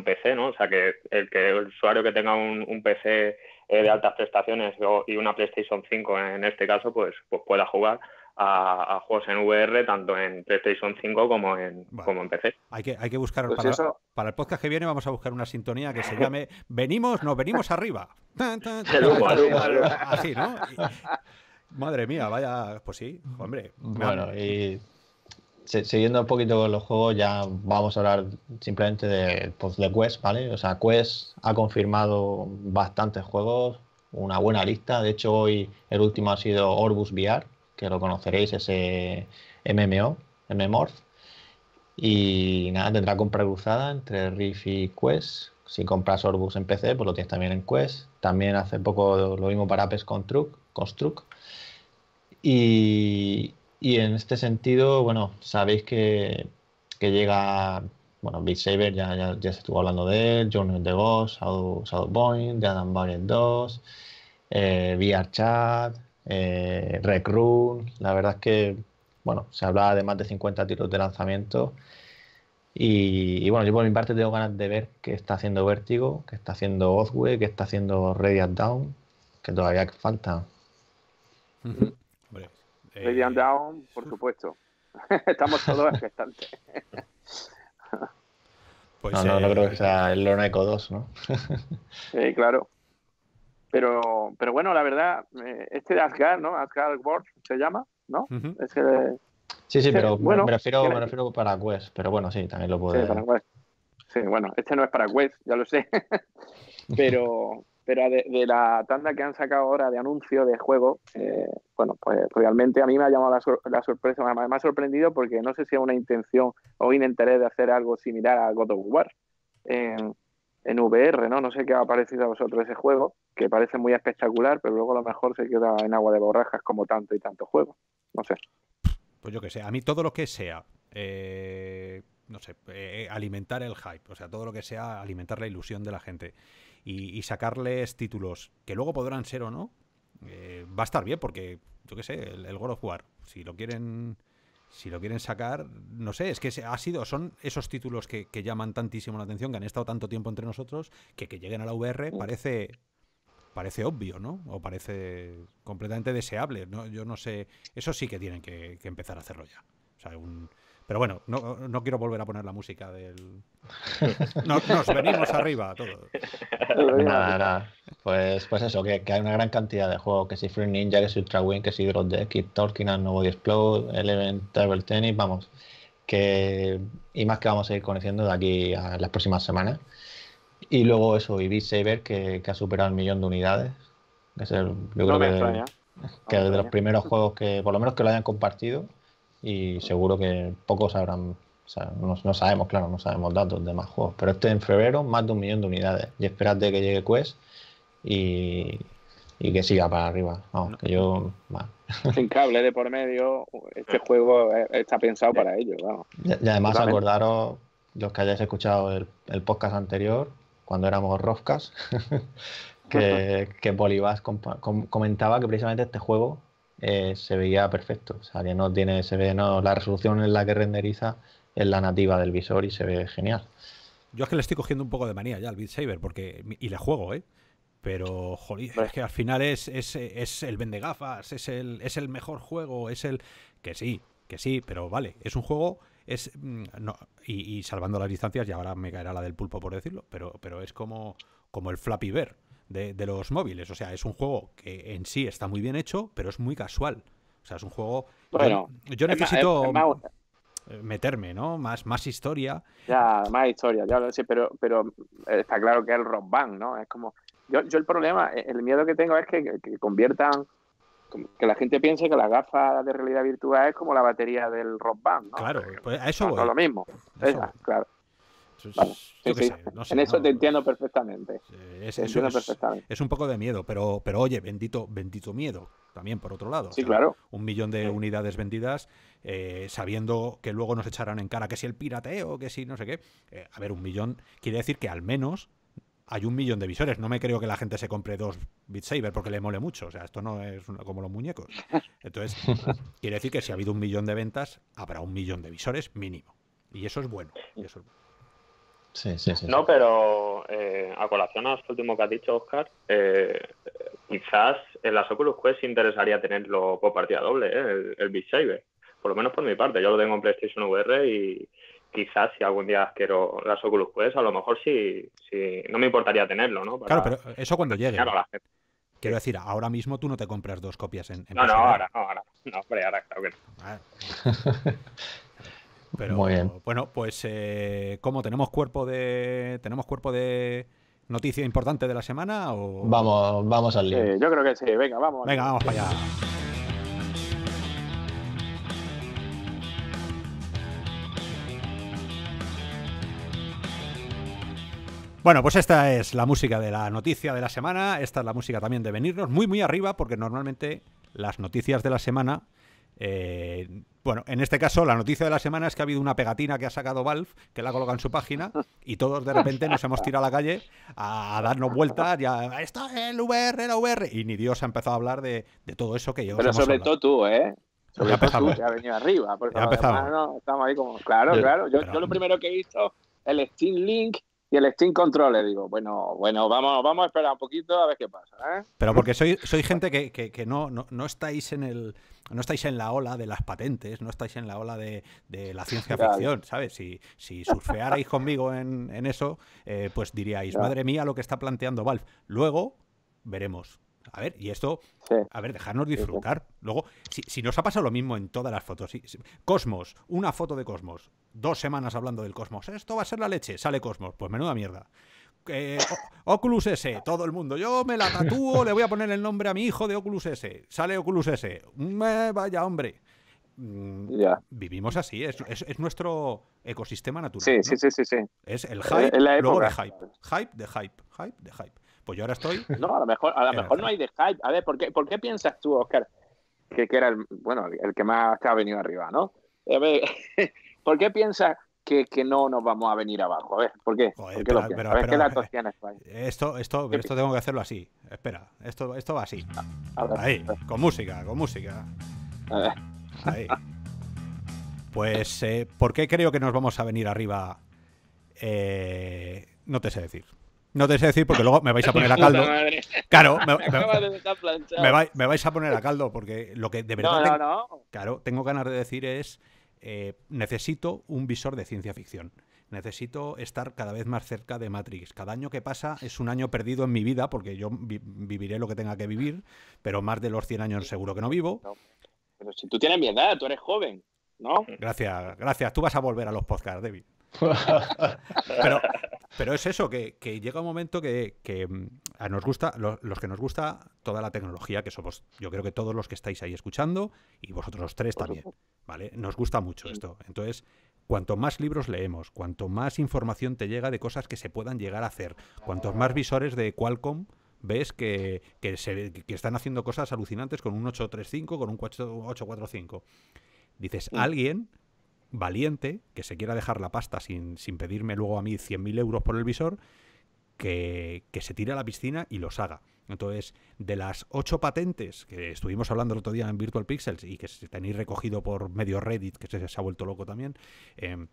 PC, ¿no? O sea, que el, que el usuario que tenga un PC eh, de altas prestaciones y una PlayStation 5 en este caso, pues, pues pueda jugar. A, juegos en VR, tanto en PlayStation 5 como en, como en PC. Hay que, hay que buscar pues para, el podcast que viene, vamos a buscar una sintonía que se llame Venimos, nos venimos arriba. Así, ¿no? madre mía, vaya, pues sí, hombre. Bueno, y siguiendo un poquito con los juegos, ya vamos a hablar simplemente de, post pues, de Quest, ¿vale? O sea, Quest ha confirmado bastantes juegos, una buena lista. De hecho, hoy el último ha sido Orbus VR, que lo conoceréis, ese MMO, MMORF. Y nada, tendrá compra cruzada entre Rift y Quest. Si compras Orbus en PC, pues lo tienes también en Quest. También hace poco lo mismo para Apex Construct. Construct. Y, y en este sentido, bueno, sabéis que, llega, bueno, Beat Saber, ya, se estuvo hablando de él, Journey of the Ghost, South Point, The Adam 2, eh, VR Chat, eh, Rec Room. La verdad es que, bueno, se hablaba de más de 50 títulos de lanzamiento. Y, bueno, yo por mi parte tengo ganas de ver qué está haciendo Vértigo, qué está haciendo Othway, qué está haciendo Radiant Down, que todavía falta. Median eh, Down, por supuesto. Estamos todos expectantes. Pues, no, no, no eh, creo que sea el Lone Echo 2, ¿no? sí, claro. Pero, pero bueno, la verdad, eh, este de Asgard, ¿no? Asgard World se llama, ¿no? es Sí, sí, pero me, refiero, me refiero para Quest, pero bueno, sí, también lo puedo. Sí, para Sí, bueno, este no es para Quest, ya lo sé. pero, de, la tanda que han sacado ahora de anuncio de juego, eh, bueno, pues realmente a mí me ha llamado la, sorpresa, me ha, sorprendido porque no sé si es una intención o un interés de hacer algo similar a God of War en, VR, ¿no? No sé qué ha parecido a vosotros ese juego, que parece muy espectacular, pero luego a lo mejor se queda en agua de borrajas como tanto y tanto juego. No sé. Pues yo que sé, a mí todo lo que sea eh, no sé, eh, alimentar el hype, o sea, todo lo que sea alimentar la ilusión de la gente y, sacarles títulos que luego podrán ser o no, eh, va a estar bien porque, yo qué sé, el, God of War, si lo quieren... Si lo quieren sacar, no sé, es que ha sido, son esos títulos que, llaman tantísimo la atención, que han estado tanto tiempo entre nosotros, que que lleguen a la VR parece parece obvio, ¿no? O parece completamente deseable. ¿no? Yo no sé. Eso sí que tienen que, que empezar a hacerlo ya. O sea, un, pero bueno, no, quiero volver a poner la música del. Nos, venimos arriba todos. Nada, nada. Pues, pues eso, que, hay una gran cantidad de juegos: que si Free Ninja, que si Ultra Wing, que si Drop Deck, Keep Talking, and Nobody Explode, Element, Table Tennis, vamos. Que, y más que vamos a ir conociendo de aquí a las próximas semanas. Y luego eso, y Beat Saber, que, ha superado el millón de unidades. Que es el, que, de los primeros juegos que, por lo menos que lo hayan compartido, y seguro que pocos sabrán no, sabemos, claro, no sabemos datos de más juegos, pero este en febrero más de un millón de unidades y de que llegue Quest y, que siga para arriba. yo... Sin cable de por medio, este juego e, está pensado para ello. Y, además acordaros, los que hayáis escuchado el, podcast anterior, cuando éramos Roscas, que, que Bolívar comentaba que precisamente este juego eh, se veía perfecto. O sea, no tiene, se ve, no, la resolución en la que renderiza es la nativa del visor y se ve genial. Yo es que le estoy cogiendo un poco de manía ya al Beat Saber, porque, y le juego, ¿eh? Pero, joder, es que al final es, es, es el vende gafas, es el, es el mejor juego, es el. Que sí, que sí, pero vale, es un juego. Es, mm, no, y, salvando las distancias, y ahora me caerá la del pulpo por decirlo, pero, pero es como, como el Flappy Bear de, los móviles. O sea, es un juego que en sí está muy bien hecho, pero es muy casual. O sea, es un juego. Bueno, yo, necesito. Eh, meterme, ¿no? Más, más historia. Ya, más historia, ya lo sé, pero, pero eh, está claro que es el rock band, ¿no? Es como. Yo, yo el problema, eh, el miedo que tengo es que, conviertan. Que la gente piense que la gafa de realidad virtual es como la batería del rock band, ¿no? Claro, pues a eso pues lo mismo. claro en eso te entiendo perfectamente. Es, un poco de miedo, pero, pero oye, bendito, bendito miedo también, por otro lado. Sí, claro. Un millón de unidades vendidas, eh, sabiendo que luego nos echarán en cara que si el pirateo, que si no sé qué. Eh, a ver, un millón quiere decir que al menos hay un millón de visores. No me creo que la gente se compre dos Beat Saber porque le mole mucho. O sea, esto no es como los muñecos. Entonces, quiere decir que si ha habido un millón de ventas, habrá un millón de visores mínimo. Y eso es bueno. Y eso es bueno. No, pero eh, a colación a lo último que has dicho, Oscar, eh, quizás en las Oculus Quest interesaría tenerlo por partida doble, eh, el, el Por lo menos por mi parte, yo lo tengo en PlayStation VR y quizás si algún día quiero las Oculus Quest, a lo mejor sí, no me importaría tenerlo, ¿no? claro, pero eso cuando llegue. Quiero decir, ahora mismo tú no te compras dos copias en. no, no, ahora, no, ahora. No, hombre, ahora claro que no. Pero Muy bien. bueno, pues eh, como tenemos cuerpo de tenemos cuerpo de noticia importante de la semana vamos vamos al lío. yo creo que sí. Venga, vamos. Venga, vamos para allá. Bueno, pues esta es la música de la noticia de la semana. Esta es la música también de venirnos muy, muy arriba, porque normalmente las noticias de la semana eh, bueno, en este caso la noticia de la semana es que ha habido una pegatina que ha sacado Valve, que la coloca en su página, y todos de repente nos hemos tirado a la calle a darnos vueltas, ya, está es el VR, el VR, y ni Dios ha empezado a hablar de, todo eso que yo... Pero sobre todo tú, ¿eh? Sobre ya ha venido arriba, estamos ahí como, claro, claro. Yo, lo primero que he visto, el Steam Link, y el Steam Controller. Digo, bueno, bueno, vamos, vamos a esperar un poquito a ver qué pasa. ¿eh? Pero porque soy, soy gente que, no, no, estáis en el, no estáis en la ola de las patentes, no estáis en la ola de, la ciencia ficción, ¿sabes? Si, si surfearais conmigo en, eso, eh, pues diríais, madre mía, lo que está planteando Valve. Luego veremos. A ver, y esto, a ver, dejarnos disfrutar. Luego, si, si, nos ha pasado lo mismo en todas las fotos, Cosmos, una foto de Cosmos, dos semanas hablando del Cosmos. Esto va a ser la leche, sale Cosmos. Pues menuda mierda. Eh, Oculus S, todo el mundo. Yo me la tatúo, le voy a poner el nombre a mi hijo de Oculus S. Sale Oculus S. Me mm, eh, vaya hombre. Mm, vivimos así, es, nuestro ecosistema natural. Sí, sí, sí, sí, sí, Es el eh, hype, la luego de hype. Hype de hype, hype de hype. Pues yo ahora estoy. No, a lo mejor, a lo mejor no hay de hype. A ver, ¿por qué, por qué piensas tú, Oscar, que, era el, bueno, el que más ha venido arriba, ¿no? A ver, ¿Por qué piensas que, no nos vamos a venir abajo? A ver, ¿por qué? a ver, eh, Esto, esto, esto tengo que hacerlo así. Espera, esto, esto va así. Ah, Ahí, con música, con música. Ahí. Pues, eh, ¿por qué creo que nos vamos a venir arriba? Eh, no te sé decir. No te sé decir porque luego me vais a poner a caldo. Claro, me, vais a poner a caldo porque lo que de verdad. claro, tengo ganas de decir es eh, necesito un visor de ciencia ficción. Necesito estar cada vez más cerca de Matrix. Cada año que pasa es un año perdido en mi vida, porque yo viviré lo que tenga que vivir, pero más de los 100 años seguro que no vivo. Pero si tú tienes mi edad, tú eres joven, ¿no? Gracias, gracias. Tú vas a volver a los podcasts, David. pero, es eso, que, llega un momento que, mm, a nos gusta, los que nos gusta toda la tecnología, que somos, yo creo que todos los que estáis ahí escuchando, y vosotros los tres también, ¿vale? Nos gusta mucho esto. Entonces, cuanto más libros leemos, cuanto más información te llega de cosas que se puedan llegar a hacer, cuantos más visores de Qualcomm ves que, están haciendo cosas alucinantes con un 835, con un 845. Dices, alguien valiente que se quiera dejar la pasta sin, sin pedirme luego a mí 100.000 euros por el visor, que, que se tire a la piscina y los haga. Entonces, de las ocho patentes que estuvimos hablando el otro día en Virtual Pixels y que tenéis recogido por medio Reddit, que se, ha vuelto loco también, em,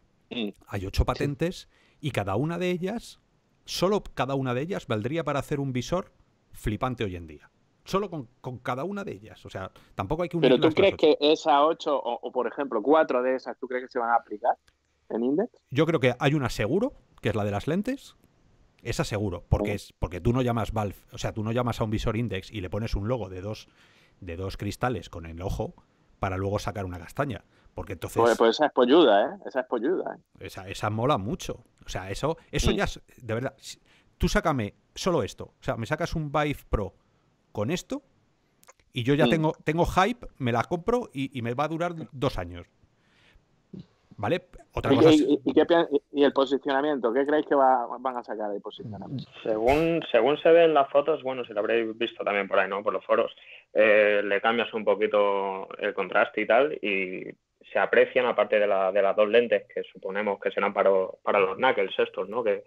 hay ocho patentes y cada una de ellas, solo cada una de ellas valdría para hacer un visor flipante hoy en día. Solo con, cada una de ellas. O sea, tampoco hay que Pero tú crees que esas ocho, o, por ejemplo, cuatro de esas, ¿tú crees que se van a aplicar en Index? Yo creo que hay una seguro, que es la de las lentes, esa seguro, porque, es, porque tú no llamas Valve, o sea, tú no llamas a un visor index y le pones un logo de dos, de dos cristales con el ojo para luego sacar una castaña. Porque entonces. Pues, pues esa es polluda, ¿eh? Esa es polluda. ¿eh? Esa, mola mucho. O sea, eso, eso mm. ya. de verdad, tú sácame solo esto. O sea, me sacas un Vive Pro con esto y yo ya mm. tengo, tengo hype, me la compro y, y, me va a durar dos años. ¿Vale? Otra ¿Y, cosa y, el posicionamiento? ¿Qué creéis que van a sacar de posicionamiento? Según, según se en las fotos, bueno, si lo habréis visto también por ahí, ¿no? Por los foros, eh, le cambias un poquito el contraste y tal, y se aprecian, aparte de, la, de las dos lentes que suponemos que serán para, para los knuckles estos, ¿no? Que,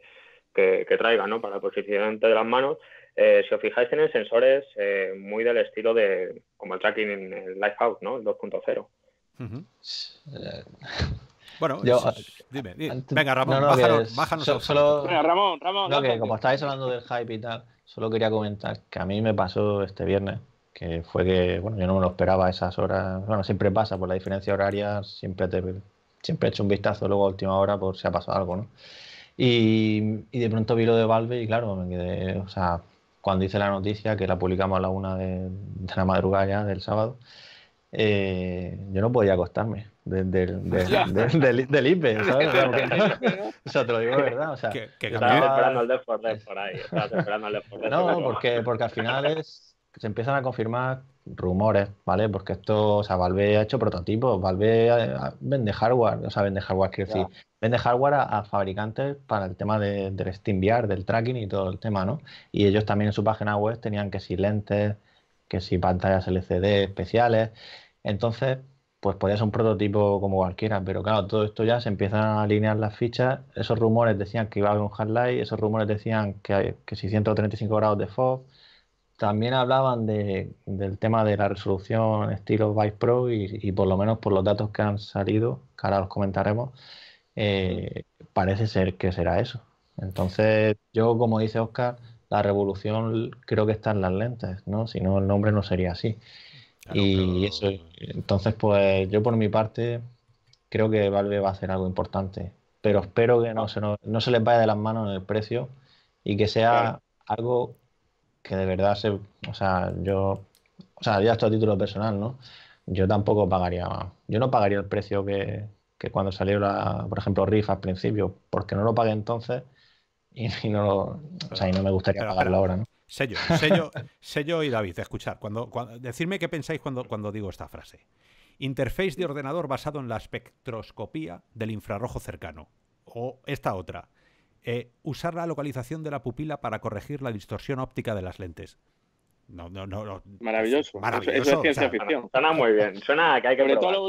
traigan, ¿no? Para el posicionamiento de las manos. Eh, si os fijáis, tienen sensores eh, muy del estilo de como el tracking en el Lifehouse, ¿no? El 2.0. Uh bueno, yo, dime, Venga, Ramón, bájanos, Ramón, Ramón. como estáis hablando del hype y tal, solo quería comentar que a mí me pasó este viernes, que fue que, bueno, yo no me lo esperaba a esas horas. Bueno, siempre pasa, por la diferencia horaria, siempre te siempre echo un vistazo luego a última hora por si ha pasado algo, ¿no? Y, de pronto vi lo de Valve y claro, me o sea, cuando hice la noticia, que la publicamos a la una de, la madrugada ya del sábado, eh, yo no podía acostarme del, del, e, o e. te lo digo de verdad. O sea, que, que esperando al por ahí. No, porque, porque al final es, se empiezan a confirmar rumores, ¿vale? Porque esto, o sea, Valve ha hecho prototipos, Valve vende hardware, o sea, vende hardware, quiero decir, vende hardware a, fabricantes para el tema de, del SteamVR, del tracking y todo el tema, ¿no? Y ellos también en su página web tenían que si lentes, que si pantallas LCD especiales. Entonces, pues podía ser un prototipo como cualquiera, pero claro, todo esto ya se empiezan a alinear las fichas, esos rumores decían que iba a haber un hard esos rumores decían que, hay, que si grados de FOV, también hablaban de, del tema de la resolución estilo Vice Pro y, y, por lo menos por los datos que han salido, que ahora los comentaremos, eh, parece ser que será eso. Entonces, yo como dice Oscar, la revolución creo que está en las lentes, ¿no? Si no, el nombre no sería así y eso, entonces, pues yo por mi parte creo que Valve va a hacer algo importante, pero espero que no ah. se, no se les vaya de las manos el precio y que sea algo que de verdad se. O sea, yo. O sea, ya esto a título personal, ¿no? Yo tampoco pagaría. Yo no pagaría el precio que, que cuando salió, la, por ejemplo, Riff al principio, porque no lo pagué entonces y, no, y no me gustaría pagarlo ahora, ¿no? Sello, sello, sello y David, escuchar. Cuando, decirme qué pensáis cuando, cuando digo esta frase. Interface de ordenador basado en la espectroscopía del infrarrojo cercano. O esta otra. Eh, usar la localización de la pupila para corregir la distorsión óptica de las lentes. No, no, no, Maravilloso. Eso, es ciencia ficción. Suena muy bien. Suena que hay que ver todo lo,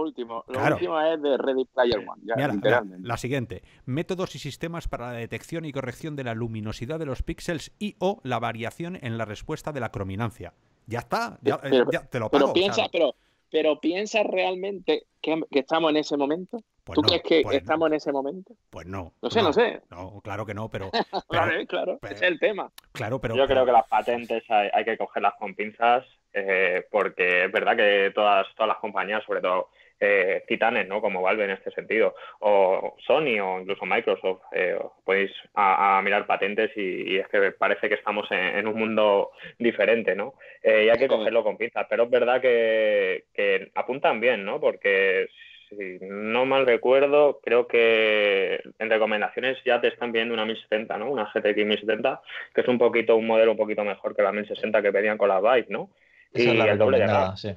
último. Lo último es de Ready Player One. la, siguiente. Métodos y sistemas para la detección y corrección de la luminosidad de los píxeles y o la variación en la respuesta de la crominancia. Ya está. Ya, pero, te lo Pero piensa, pero, pero piensas realmente que estamos en ese momento. Pues ¿Tú crees que pues estamos en ese momento? Pues no. No sé, no, sé. No, claro que no, pero. claro, claro es el tema. Claro, pero. Yo creo que las patentes hay, que cogerlas con pinzas, eh, porque es verdad que todas, todas las compañías, sobre todo eh, titanes, ¿no? Como Valve en este sentido, o Sony o incluso Microsoft, eh, podéis a, mirar patentes y, es que parece que estamos en, un mundo diferente, ¿no? y hay que cogerlo con pinzas, pero es verdad que, que apuntan bien, ¿no? Porque si no mal recuerdo, creo que en recomendaciones ya te están viendo una 1070, ¿no? Una GTX 1070, que es un poquito un modelo un poquito mejor que la 1060 que pedían con la Vive, ¿no? y el doble de RAM. Sí.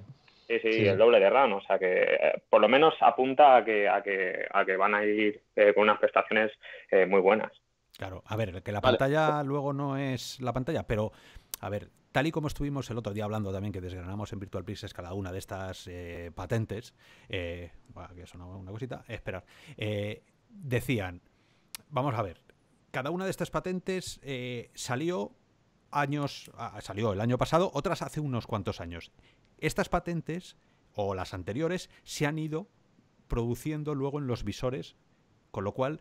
Sí, el doble de RAM, o sea que eh, por lo menos apunta a que, a que, a que van a ir eh, con unas prestaciones eh, muy buenas. Claro, a ver, que la pantalla luego no es la pantalla, pero a ver, tal y como estuvimos el otro día hablando también, que desgranamos en Virtual cada una de estas eh, patentes, eh, bueno, que sonaba una cosita, eh, esperar, decían, vamos a ver, cada una de estas patentes salió años, ah, salió el año pasado, otras hace unos cuantos años. Estas patentes o las anteriores se han ido produciendo luego en los visores, con lo cual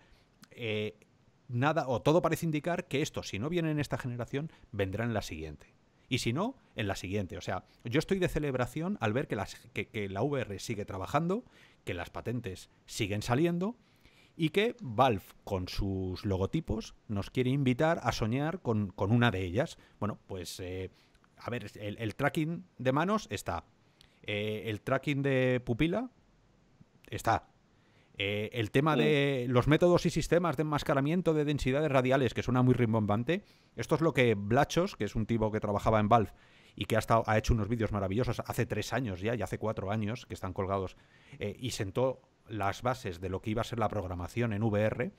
nada o todo parece indicar que esto, si no viene en esta generación, vendrá en la siguiente y si no, en la siguiente. O sea, yo estoy de celebración al ver que, la VR sigue trabajando, que las patentes siguen saliendo y que Valve, con sus logotipos, nos quiere invitar a soñar con, una de ellas. Bueno, pues, eh, a ver, el, tracking de manos está. Eh, el tracking de pupila está. Eh, el tema de los métodos y sistemas de enmascaramiento de densidades radiales, que suena muy rimbombante, esto es lo que Blachos, que es un tipo que trabajaba en Valve y que ha, ha hecho unos vídeos maravillosos hace tres años ya, y hace cuatro años, que están colgados, eh, y sentó las bases de lo que iba a ser la programación en VR.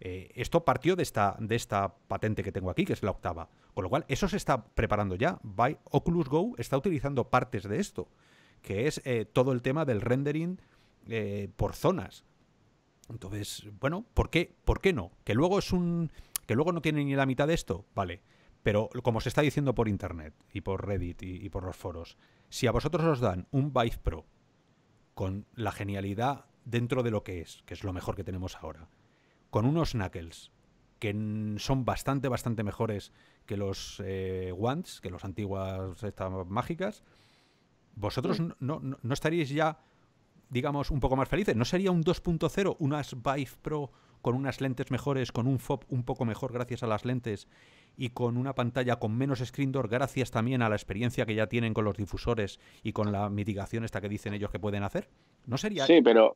Eh, esto partió de esta, de esta patente que tengo aquí, que es la octava. Con lo cual, eso se está preparando ya. By Oculus Go está utilizando partes de esto, que es todo el tema del rendering eh, por zonas. Entonces, bueno, ¿por qué? ¿Por qué no? Que luego es un. que luego no tiene ni la mitad de esto, vale. Pero como se está diciendo por internet y por Reddit y, por los foros, si a vosotros os dan un Vive Pro con la genialidad dentro de lo que es, que es lo mejor que tenemos ahora, con unos Knuckles que son bastante, bastante mejores que los eh, que los antiguas estas mágicas, vosotros mm. no, no, estaríais ya digamos, un poco más felices. ¿No sería un 2.0 unas Vive Pro con unas lentes mejores, con un FOP un poco mejor gracias a las lentes y con una pantalla con menos screen door gracias también a la experiencia que ya tienen con los difusores y con la mitigación esta que dicen ellos que pueden hacer? ¿No sería? Sí, pero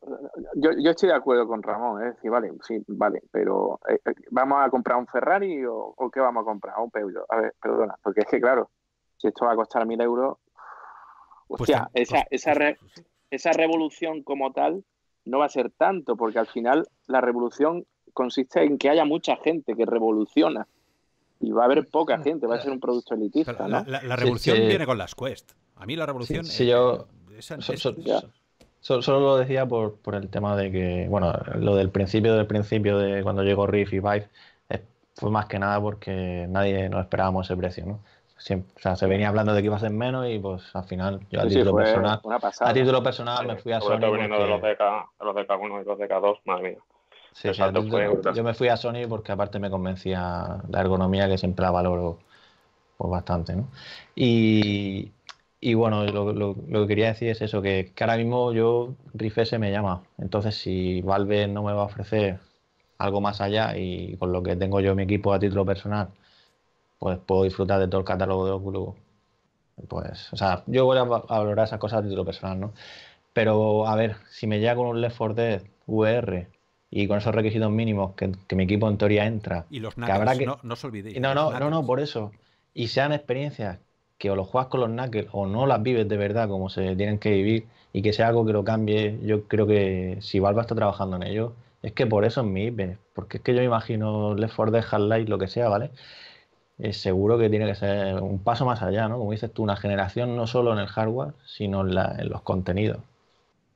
yo, estoy de acuerdo con Ramón, es ¿eh? decir, vale, sí, vale, pero eh, eh, ¿vamos a comprar un Ferrari o, qué vamos a comprar? Un Peugeot. A ver, perdona, porque es que claro, si esto va a costar mil euros, pues O sea, esa, esa, pues esa revolución como tal no va a ser tanto, porque al final la revolución consiste en que haya mucha gente que revoluciona y va a haber poca gente, va a ser un producto elitista. La, revolución viene con las quest. A mí la revolución. Sí, yo. solo lo decía por, por, el tema de que, bueno, lo del principio del principio de cuando llegó Riff y Vive eh, fue más que nada porque nadie nos esperábamos ese precio, ¿no? o sea, se venía hablando de que iba a ser menos y pues al final yo a título personal, a título personal me fui a Sony. viniendo porque... de, los DK, de los DK1 y los DK2, madre mía. Sí, sí yo me fui a Sony porque aparte me convencía la ergonomía que siempre la valoro pues bastante, ¿no? Y, y bueno, lo, lo, lo, que quería decir es eso, que, que ahora mismo yo Rife se me llama. Entonces, si Valve no me va a ofrecer algo más allá y con lo que tengo yo en mi equipo a título personal, pues puedo disfrutar de todo el catálogo de Oculus. Pues, o sea, yo voy a valorar esas cosas a título personal, ¿no? Pero, a ver, si me llega con un Left 4 Dead VR y con esos requisitos mínimos que, mi equipo en teoría entra... Y los que habrá que... no, no No, no, no, por eso. Y sean experiencias que o los juegas con los knuckles o no las vives de verdad como se tienen que vivir y que sea algo que lo cambie, yo creo que si Valve está trabajando en ello, es que por eso es mi IP, porque es que yo imagino Left 4 Dead, Half-Life, lo que sea, ¿vale? seguro que tiene que ser un paso más allá, ¿no? Como dices tú, una generación no solo en el hardware, sino en, los contenidos.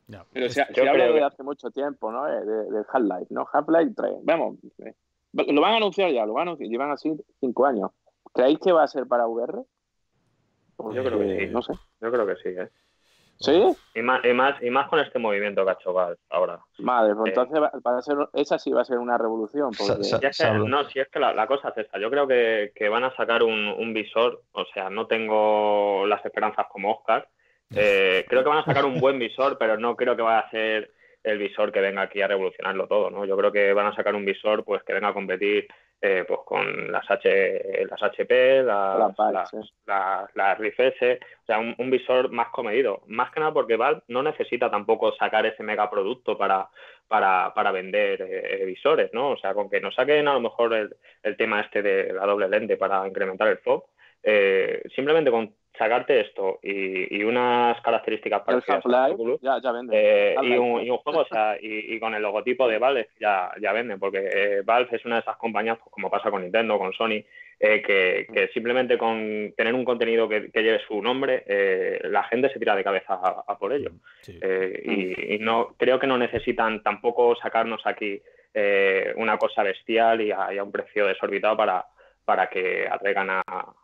Ya, Pero se, ha habla de hace mucho tiempo, ¿no? De, de Half-Life, ¿no? Half-Life 3. Vamos, eh, lo van a anunciar ya, lo van a anunciar, llevan así cinco años. ¿Creéis que va a ser para VR? yo creo que sí. ¿eh? Yo creo que sí, ¿eh? ¿Sí? Y más, y más, y más con este movimiento que ha ahora. Madre, pues eh, entonces va, ser, esa sí va a ser una revolución. no, si es que la, cosa es esta Yo creo que, van a sacar un, visor, o sea, no tengo las esperanzas como Oscar. Eh, creo que van a sacar un buen visor, pero no creo que vaya a ser el visor que venga aquí a revolucionarlo todo, ¿no? Yo creo que van a sacar un visor pues que venga a competir eh, pues con las, H, las HP, las, la o sea, un, visor más comedido. Más que nada porque Valve no necesita tampoco sacar ese megaproducto para, para, para vender eh, visores, ¿no? O sea, con que no saquen a lo mejor el, tema este de la doble lente para incrementar el FOB, eh, simplemente con sacarte esto y, unas características parecidas eh, y, un, juego, o sea, y, con el logotipo de Valve ya, ya vende, porque eh, Valve es una de esas compañías, pues, como pasa con Nintendo, con Sony, eh, que, simplemente con tener un contenido que, lleve su nombre, la gente se tira de cabeza a, por ello. Mm, mm. y, no creo que no necesitan tampoco sacarnos aquí una cosa bestial y y a, un precio desorbitado para, para que atraigan a,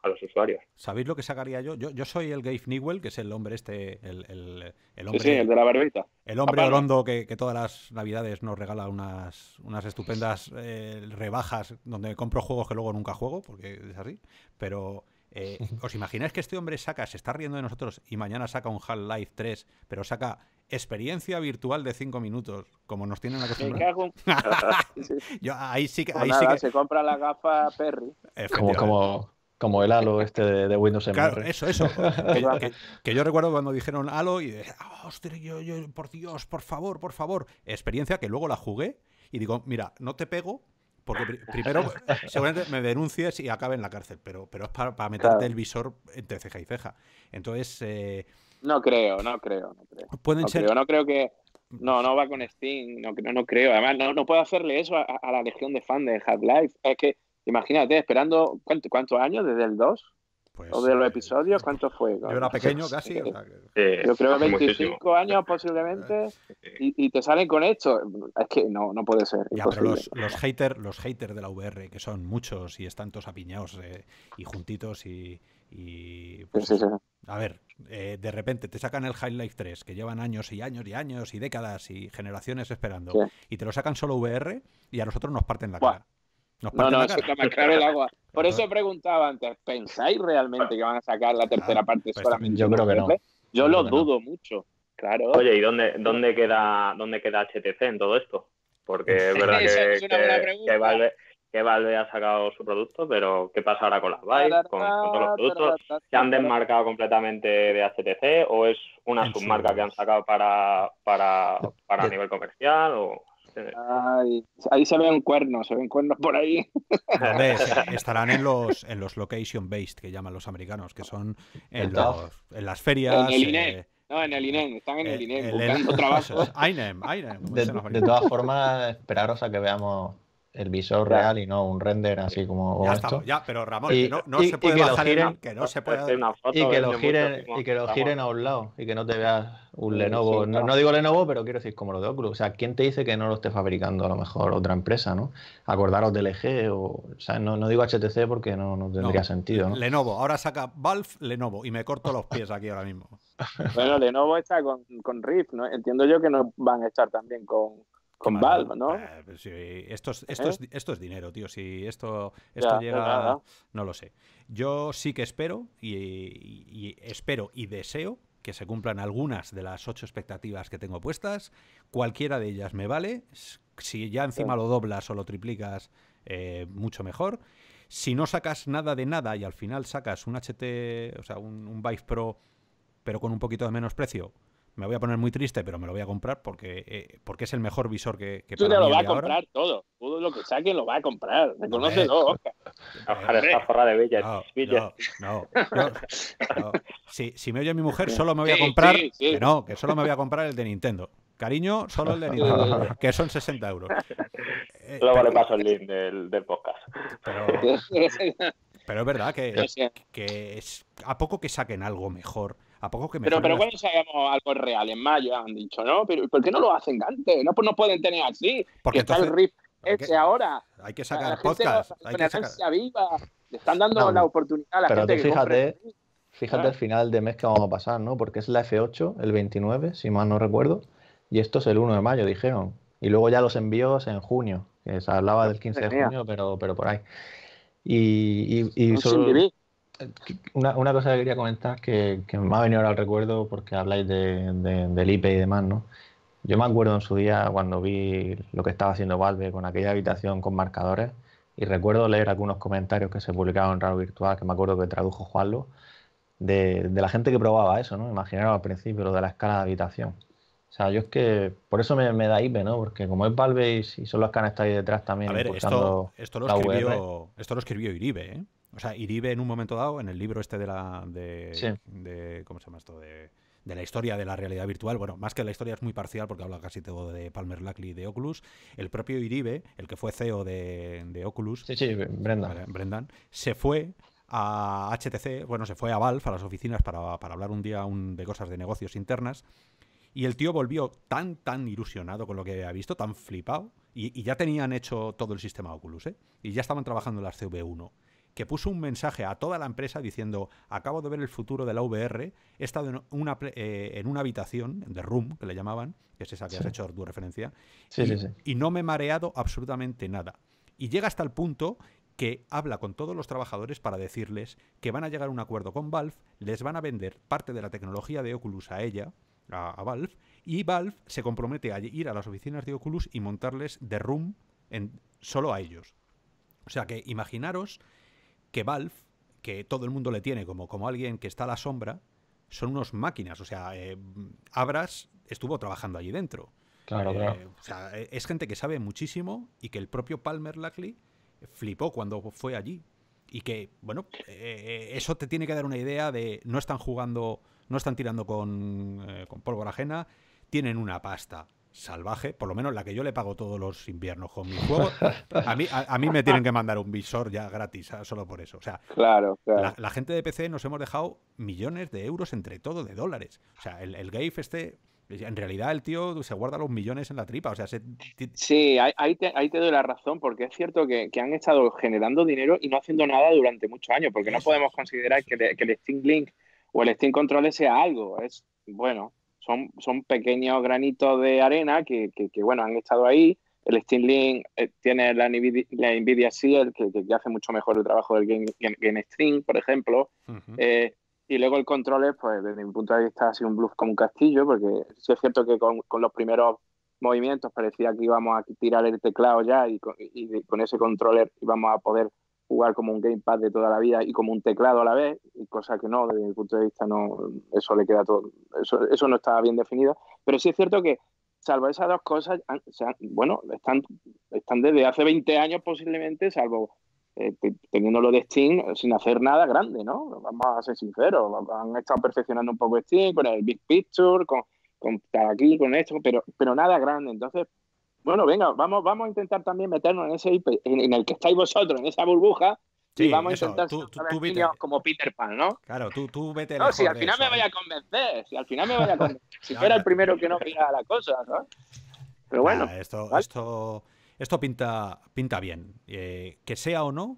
los usuarios. ¿Sabéis lo que sacaría yo? Yo, soy el Gabe Newell, que es el hombre este, el, hombre... Sí, el de la barbita. El hombre grondo que, todas las navidades nos regala unas, unas estupendas eh, rebajas donde compro juegos que luego nunca juego, porque es así, pero... Eh, ¿Os imagináis que este hombre saca, se está riendo de nosotros y mañana saca un Half-Life 3, pero saca experiencia virtual de 5 minutos, como nos tienen acostumbrados. ahí sí que... Se compra la gafa Perry. Como, como, el halo este de, Windows MR. eso, eso. Que, yo recuerdo cuando dijeron halo y dije, ah, hostia, yo, yo, por Dios, por favor, por favor. Experiencia que luego la jugué y digo, mira, no te pego, porque primero, seguramente me denuncies y acabe en la cárcel, pero, pero es para, meterte el visor entre ceja y ceja. Entonces, eh, no creo, no creo, no creo. Pues pueden no ser... creo, no creo que. Mm. No, no va con Steam, no, no, no creo. Además, no, puedo hacerle eso a, la legión de fans de Half-Life. Es que, imagínate, esperando, ¿cuántos años? ¿Desde el 2? Pues, o de los eh, episodios, ¿cuánto fue? era pequeño casi. yo creo 25 años posiblemente y, te salen con esto. Es que no, no puede ser. Ya, pero los, haters los haters de la VR, que son muchos y están todos apiñados eh, y juntitos y, pues, sí a ver, eh, de repente te sacan el High Life 3, que llevan años y años y años y décadas y generaciones esperando, y te lo sacan solo VR y a nosotros nos parten la cara. Nos la cara. el agua. Por eso preguntaba antes, ¿pensáis realmente que van a sacar la tercera parte pues solamente? Yo creo que no. Yo lo dudo mucho, claro. Oye, ¿y dónde, dónde, queda, dónde queda HTC en todo esto? Porque es verdad que, es una que, que Valve ha sacado su producto, pero ¿qué pasa ahora con las bikes, con, todos los productos? ¿Se han desmarcado completamente de HTC o es una submarca que han sacado para, para, para nivel comercial? ahí se ven cuernos, se ven cuernos por ahí. estarán en los, en los location based que llaman los americanos, que son en, las ferias. En e. eh, no, en el INEM, están en el, INEM, buscando el... INEM, INEM. De, de todas formas, esperaros a que veamos el visor real y no un render así como. Ya ya, pero Ramón, que no, se puede bajar no se y que lo giren, y que lo a un lado y que no te veas un Lenovo. no, digo Lenovo, pero quiero decir como lo de Oculus. O sea, ¿quién te dice que no lo esté fabricando a lo mejor otra empresa, no? Acordaros de LG e o. o sea, no, no, digo HTC porque no, tendría sentido, ¿no? Lenovo, ahora saca Valve Lenovo y me corto los pies aquí ahora mismo. bueno, Lenovo está con, con Rift, ¿no? Entiendo yo que no van a estar también con con Valve, ¿no? Ah, pues ¿Eh? esto, es, dinero, tío. Si esto, pues llega, no lo sé. Yo sí que espero y, espero y deseo que se cumplan algunas de las ocho expectativas que tengo puestas. Cualquiera de ellas me vale. Si ya encima lo doblas o lo triplicas, eh, mucho mejor. Si no sacas nada de nada y al final sacas un HT, o sea, un, un Vive Pro, pero con un poquito de menos precio, me voy a poner muy triste, pero me lo voy a comprar porque, eh, porque es el mejor visor que, que Tú lo vas a comprar todo. Todo lo que saquen lo va a comprar. ¿no? Eh, Oscar. Eh, Oscar está forra de Villas. No, no, no, si, si, me oye mi mujer, solo me voy a comprar. no, que solo me voy a comprar el de Nintendo. Cariño, solo el de Nintendo, que son 60 euros. Eh, vale pero, paso el link del, podcast. Pero, pero, es verdad que, que es, a poco que saquen algo mejor pero, pero cuando hagamos algo real, en mayo han dicho, ¿no? Pero ¿por qué no lo hacen antes? No, pues no pueden tener así. Porque está el RIP ese ahora. Hay que sacar la podcast. hay que sacar... viva. Le están dando la oportunidad a la pero gente. Pero fíjate, fíjate el ah. final de mes que vamos a pasar, ¿no? Porque es la F8, el 29, si mal no recuerdo. Y esto es el 1 de mayo, dijeron. Y luego ya los envíos en junio. se hablaba del 15 de junio, pero, pero por ahí. Y, y, una, cosa que quería comentar que, me ha venido ahora al recuerdo porque habláis de, del IP y demás, ¿no? Yo me acuerdo en su día cuando vi lo que estaba haciendo Valve con aquella habitación con marcadores y recuerdo leer algunos comentarios que se publicaban en Radio Virtual, que me acuerdo que tradujo Juanlo, de, de la gente que probaba eso, ¿no? Imaginaba al principio lo de la escala de habitación. O sea, yo es que por eso me, da IP, ¿no? Porque como es Valve y, son los que ahí detrás también. A ver, esto, esto, lo escribió, esto lo escribió Iribe, ¿eh? O sea, Iribe en un momento dado, en el libro este de la. De, ¿Cómo se llama esto? De, de la historia de la realidad virtual. Bueno, más que la historia es muy parcial porque habla casi todo de Palmer Luckley y de Oculus. El propio Iribe, el que fue CEO de, Oculus. Brendan. se fue a HTC, bueno, se fue a Valve, a las oficinas para, hablar un día de cosas de negocios internas. Y el tío volvió tan, tan ilusionado con lo que había visto, tan flipado. Y, y ya tenían hecho todo el sistema Oculus, ¿eh? Y ya estaban trabajando en las CV1 que puso un mensaje a toda la empresa diciendo, acabo de ver el futuro de la VR, he estado en una, eh, en una habitación, de room, que le llamaban, que es esa que has hecho tu referencia, y, no me he mareado absolutamente nada. Y llega hasta el punto que habla con todos los trabajadores para decirles que van a llegar a un acuerdo con Valve, les van a vender parte de la tecnología de Oculus a ella, a, Valve, y Valve se compromete a ir a las oficinas de Oculus y montarles de Room solo a ellos. O sea que imaginaros que Valve, que todo el mundo le tiene como, como alguien que está a la sombra, son unos máquinas. O sea, eh, Abras estuvo trabajando allí dentro. Claro, eh, claro. O sea, e, es gente que sabe muchísimo y que el propio Palmer Luckley flipó cuando fue allí. Y que, bueno, eh, eso te tiene que dar una idea de no están jugando, no están tirando con, con pólvora ajena, tienen una pasta salvaje, por lo menos la que yo le pago todos los inviernos con mi juego. A mí, a, mí me tienen que mandar un visor ya gratis, solo por eso. O sea, claro, La, gente de PC nos hemos dejado millones de euros entre todo, de dólares. O sea, el, el este. En realidad el tío se guarda los millones en la tripa, o sea, se... Sí, ahí te, ahí te, doy la razón, porque es cierto que, han estado generando dinero y no haciendo nada durante muchos años, porque no podemos considerar que, el Steam Link o el Steam Control sea algo, es bueno, son, pequeños granitos de arena que, bueno, han estado ahí. El Steam Link eh, tiene la Nvidia, la Nvidia Seal, que, hace mucho mejor el trabajo del Game, por ejemplo. Eh, y luego el controller, pues desde mi punto de vista ha sido un bluff como un castillo, porque sí es cierto que con, los primeros movimientos parecía que íbamos a tirar el teclado ya y con, y con ese controller íbamos a poder jugar como un gamepad de toda la vida y como un teclado a la vez, cosa que no, desde mi punto de vista no, eso le queda todo, eso, eso no está bien definido, pero sí es cierto que salvo esas dos cosas, bueno, están, están desde hace 20 años posiblemente, salvo eh, teniendo lo de Steam, sin hacer nada grande, ¿no? Vamos a ser sinceros, han estado perfeccionando un poco Steam con el Big Picture, con, con aquí, con esto, pero, pero nada grande, entonces bueno, venga, vamos, vamos a intentar también meternos en ese en, en el que estáis vosotros, en esa burbuja. y vamos a intentar tú, como Peter Pan, ¿no? Claro, tú, tú vete. No, si al final me ¿eh? vaya a convencer, si al final me vaya a convencer, si fuera el primero que no veía la cosa, ¿no? Pero bueno. esto, esto, esto pinta, pinta bien. Eh, que sea o no,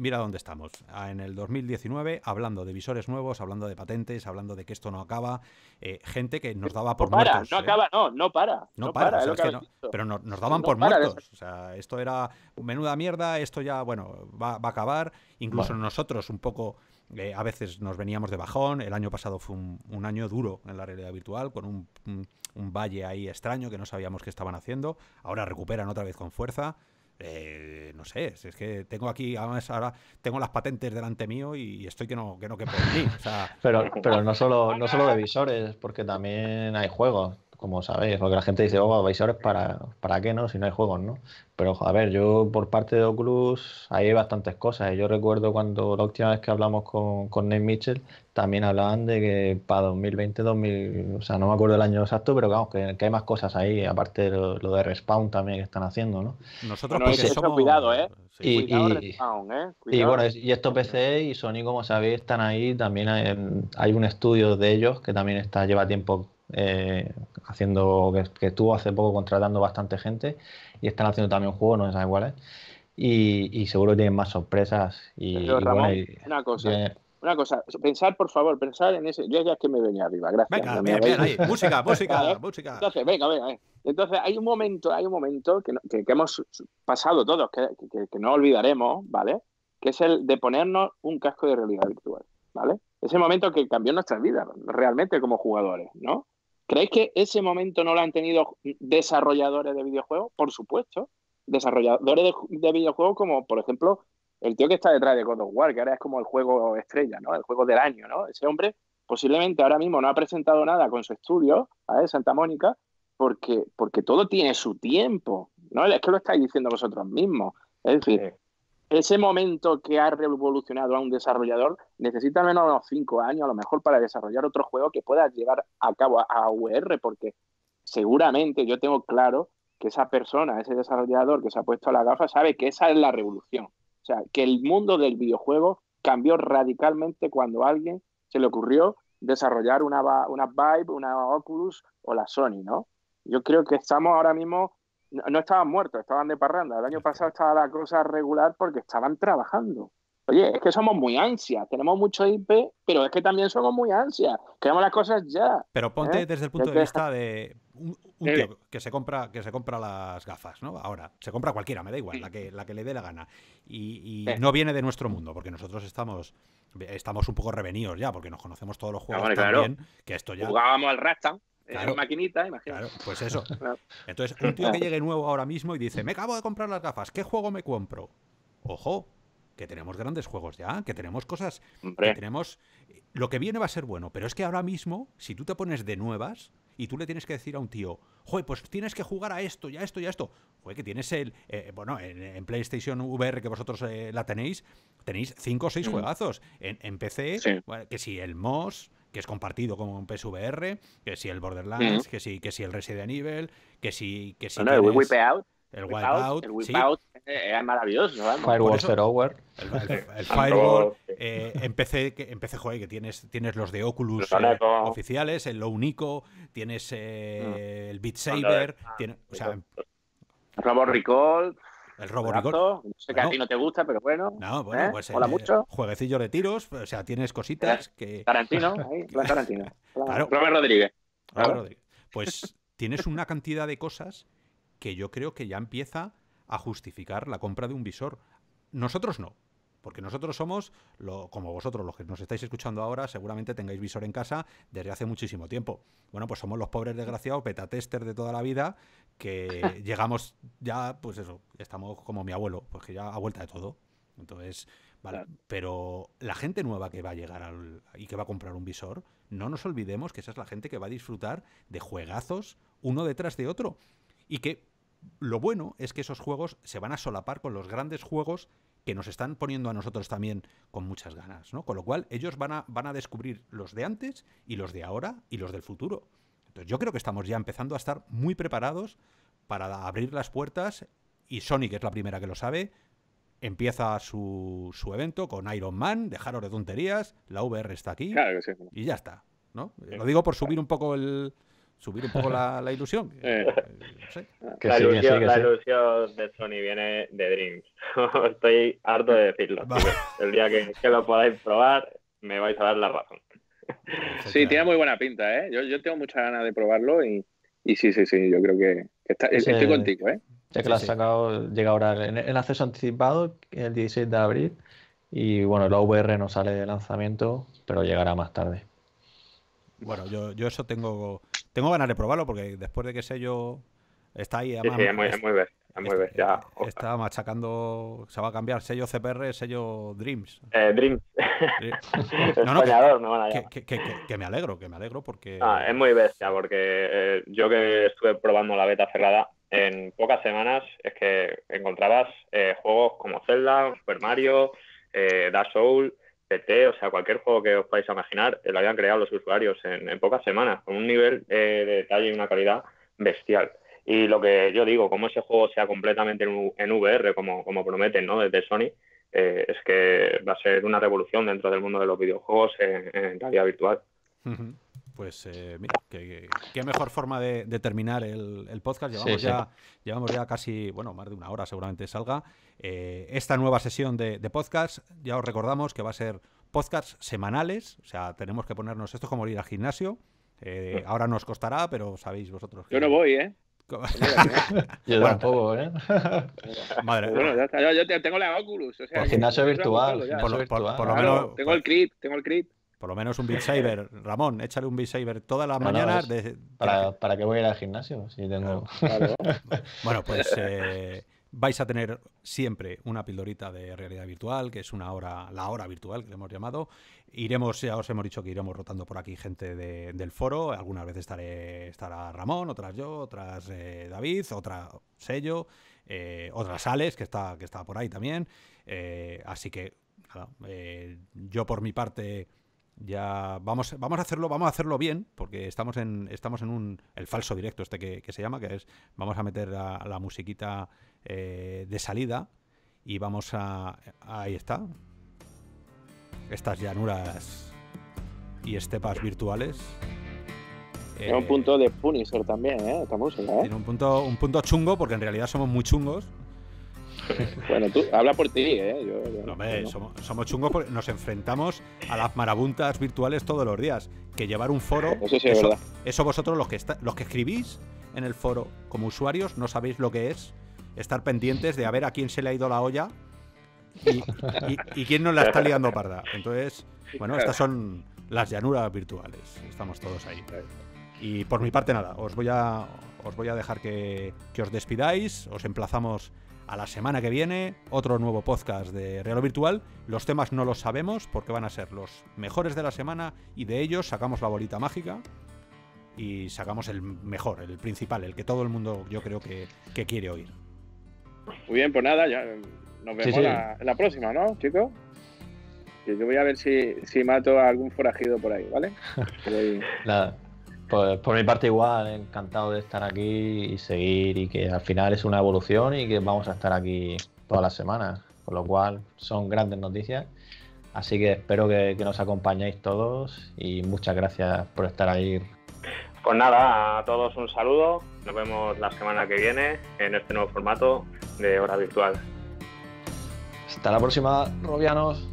mira dónde estamos. Ah, en el 2019, hablando de visores nuevos, hablando de patentes, hablando de que esto no acaba, eh, gente que nos daba por para, muertos. No ¿eh? acaba, no, no para. No, para, pero nos, daban por muertos. O sea, esto era menuda mierda, esto ya, bueno, va, a acabar. Incluso nosotros un poco... Eh, a veces nos veníamos de bajón, el año pasado fue un, año duro en la realidad virtual, con un, un valle ahí extraño que no sabíamos qué estaban haciendo, ahora recuperan otra vez con fuerza, eh, no sé, es que tengo aquí, además ahora tengo las patentes delante mío y estoy que no, que no mí. pero, pero no solo, no solo de visores, porque también hay juegos como sabéis, porque la gente dice, oh, visores para, para qué no, si no hay juegos, ¿no? Pero a ver, yo por parte de Oculus hay bastantes cosas. Yo recuerdo cuando la última vez que hablamos con, con Nate Mitchell, también hablaban de que para 2020, 2000, o sea, no me acuerdo el año exacto, pero vamos, que, hay más cosas ahí, aparte de lo, de Respawn también que están haciendo, ¿no? Nosotros Cuidado, ¿eh? y, y ¿eh? bueno, y estos PC y Sony, como sabéis, están ahí, también hay, hay un estudio de ellos que también está lleva tiempo eh, haciendo que, estuvo hace poco contratando bastante gente y están haciendo también juego no sé cuáles. Y, y seguro tienen más sorpresas. Y, una cosa. Eh, una cosa, pensar por favor, pensar en ese. Yo ya es que me venía arriba, gracias. Venga, música, música, música. Entonces, venga, venga. Entonces, hay un momento, hay un momento que, hemos pasado todos, que, no olvidaremos, ¿vale? Que es el de ponernos un casco de realidad virtual, ¿vale? Ese momento que cambió nuestra vida, realmente como jugadores, ¿no? ¿Creéis que ese momento no lo han tenido desarrolladores de videojuegos? Por supuesto. Desarrolladores de, videojuegos como, por ejemplo, el tío que está detrás de God of War, que ahora es como el juego estrella, ¿no? El juego del año, ¿no? Ese hombre posiblemente ahora mismo no ha presentado nada con su estudio, ¿vale? Santa Mónica, porque, porque todo tiene su tiempo, ¿no? Es que lo estáis diciendo vosotros mismos. Es decir, ese momento que ha revolucionado a un desarrollador necesita menos unos cinco años, a lo mejor, para desarrollar otro juego que pueda llevar a cabo a VR, porque seguramente yo tengo claro que esa persona, ese desarrollador que se ha puesto a la gafa, sabe que esa es la revolución. O sea, que el mundo del videojuego cambió radicalmente cuando a alguien se le ocurrió desarrollar una, una Vive, una Oculus o la Sony, ¿no? Yo creo que estamos ahora mismo no, estaban muertos, estaban de parranda. El año pasado estaba la cosa regular porque estaban trabajando. Oye, es que somos muy ansias, tenemos mucho IP, pero es que también somos muy ansias, queremos las cosas ya. Pero ponte ¿eh? desde el punto de, vista de un, tío que se compra que se compra las gafas, ¿no? Ahora, se compra cualquiera, me da igual, la que la que le dé la gana. Y, no viene de nuestro mundo, porque nosotros estamos estamos un poco revenidos ya, porque nos conocemos todos los ah, juegos que esto ya... Jugábamos al Rastan. Claro. maquinita, imagínate. Claro, pues eso. Entonces, un tío que llegue nuevo ahora mismo y dice, me acabo de comprar las gafas, ¿qué juego me compro? Ojo, que tenemos grandes juegos ya, que tenemos cosas, que tenemos... Lo que viene va a ser bueno, pero es que ahora mismo, si tú te pones de nuevas y tú le tienes que decir a un tío, joder, pues tienes que jugar a esto, ya esto, ya esto, joder, que tienes el... Eh, bueno, en, PlayStation VR que vosotros eh, la tenéis, tenéis cinco o seis mm. juegazos. En, PC, que si el MOS que es compartido con PSVR, que si el Borderlands, que si que si el Resident Evil, que si que si el Wipeout Out, el Wipeout el eh, Wipeout Out maravilloso, ¿no? Firewall el, el, el Firewall, eh, empecé que empecé que tienes tienes los de Oculus eh, oficiales, el Low Nico, tienes eh, mm. el Beat Saber, tiene, o sea, Robot Recall el robo No sé que a ti no te gusta, pero bueno. No, ¿eh? pues. Eh, mucho. Jueguecillo de tiros, o sea, tienes cositas que. Tarantino, Claro. Robert Rodríguez. Robert Rodríguez. Pues tienes una cantidad de cosas que yo creo que ya empieza a justificar la compra de un visor. Nosotros no, porque nosotros somos, como vosotros, los que nos estáis escuchando ahora, seguramente tengáis visor en casa desde hace muchísimo tiempo. Bueno, pues somos los pobres desgraciados, petatester de toda la vida, que llegamos ya, pues eso, estamos como mi abuelo, pues que ya a vuelta de todo. Entonces, vale, pero la gente nueva que va a llegar y que va a comprar un visor, no nos olvidemos que esa es la gente que va a disfrutar de juegazos uno detrás de otro. Y que lo bueno es que esos juegos se van a solapar con los grandes juegos que nos están poniendo a nosotros también con muchas ganas, ¿no? Con lo cual, ellos van a, van a descubrir los de antes y los de ahora y los del futuro. Entonces, yo creo que estamos ya empezando a estar muy preparados para abrir las puertas y Sony, que es la primera que lo sabe, empieza su, su evento con Iron Man, dejaros de tonterías, la VR está aquí y ya está. ¿no? lo digo por subir un poco el, subir un poco la, ilusión. la, ilusión de Sony viene de Dreams. Estoy harto de decirlo. El día que, lo podáis probar, me vais a dar la razón. Sí, tiene muy buena pinta, ¿eh? Yo, tengo muchas ganas de probarlo y, sí, sí, sí, yo creo que, estoy contigo, ¿eh? Ya que lo has sacado, llega ahora en, acceso anticipado el 16 de abril y bueno, la VR no sale de lanzamiento, pero llegará más tarde. Bueno, yo eso tengo tengo ganas de probarlo porque después de que sé yo está ahí. sí, es muy, es eh, Está machacando, se va a cambiar sello CPR, sello Dreams. Eh, Dreams. no, no, que, me alegro, que me alegro porque... Ah, es muy bestia, porque eh, yo que estuve probando la beta cerrada, en pocas semanas es que encontrabas juegos como Zelda, Super Mario, Dark Souls o sea, cualquier juego que os podáis imaginar, eh, lo habían creado los usuarios en, pocas semanas, con un nivel eh, de detalle y una calidad bestial. Y lo que yo digo, como ese juego sea completamente en, VR, como, como prometen ¿no? desde Sony, eh, es que va a ser una revolución dentro del mundo de los videojuegos en, realidad virtual pues eh, mira, qué, mejor forma de, terminar el, podcast. Llevamos, ya, llevamos ya casi, bueno, más de una hora seguramente salga. Eh, esta nueva sesión de, podcast, ya os recordamos que va a ser podcast semanales, o sea, tenemos que ponernos esto como ir al gimnasio. Eh, ahora nos costará, pero sabéis vosotros. Que... Yo no voy, ¿eh? Pues yo tampoco, ¿eh? Madre pues bueno, ya está. Yo, tengo la Oculus. O gimnasio virtual. Por, lo menos, tengo el clip, tengo el clip. Por lo menos un Beat Saber. Ramón, échale un Beat Saber todas las mañanas. para, para, que voy a ir al gimnasio? Si bueno, pues eh, vais a tener siempre una pildorita de realidad virtual, que es una hora, la hora virtual que le hemos llamado. Iremos, ya os hemos dicho que iremos rotando por aquí gente del foro. Algunas veces estaré, estará Ramón, otras yo, otras eh, David, otra Sello, eh, otras Alex, que está, que por ahí también. así que, yo por mi parte ya vamos, vamos a hacerlo, vamos a hacerlo bien, porque estamos en, estamos en un el falso directo este que, se llama, que es vamos a meter la, musiquita eh, de salida y vamos a ahí está estas llanuras y estepas virtuales. es un eh, punto de Punisher también, ¿eh? Esta música, ¿eh? Tiene un punto, un punto chungo, porque en realidad somos muy chungos. bueno, tú habla por ti, ¿eh? Somos, chungos porque nos enfrentamos a las marabuntas virtuales todos los días. Que llevar un foro. Eso sí, eso vosotros, los que, está, que escribís en el foro como usuarios, no sabéis lo que es estar pendientes de a ver a quién se le ha ido la olla y, quién nos la está liando parda. Entonces, bueno, estas son las llanuras virtuales. Estamos todos ahí. Y por mi parte, nada, os voy a, os voy a dejar que, que os despidáis. Os emplazamos a la semana que viene, otro nuevo podcast de Real Virtual. Los temas no los sabemos porque van a ser los mejores de la semana y de ellos sacamos la bolita mágica y sacamos el mejor, el principal, el que todo el mundo yo creo que, quiere oír. Muy bien, pues nada, ya eh, nos vemos La, próxima, ¿no, chicos? Yo voy a ver si, si mato a algún forajido por ahí, ¿vale? nada. Pues por mi parte igual, encantado de estar aquí y seguir y que al final es una evolución y que vamos a estar aquí todas las semanas, con lo cual son grandes noticias. Así que espero que, que nos acompañéis todos y muchas gracias por estar ahí. Pues nada, a todos un saludo, nos vemos la semana que viene en este nuevo formato de hora virtual. Hasta la próxima, Robianos.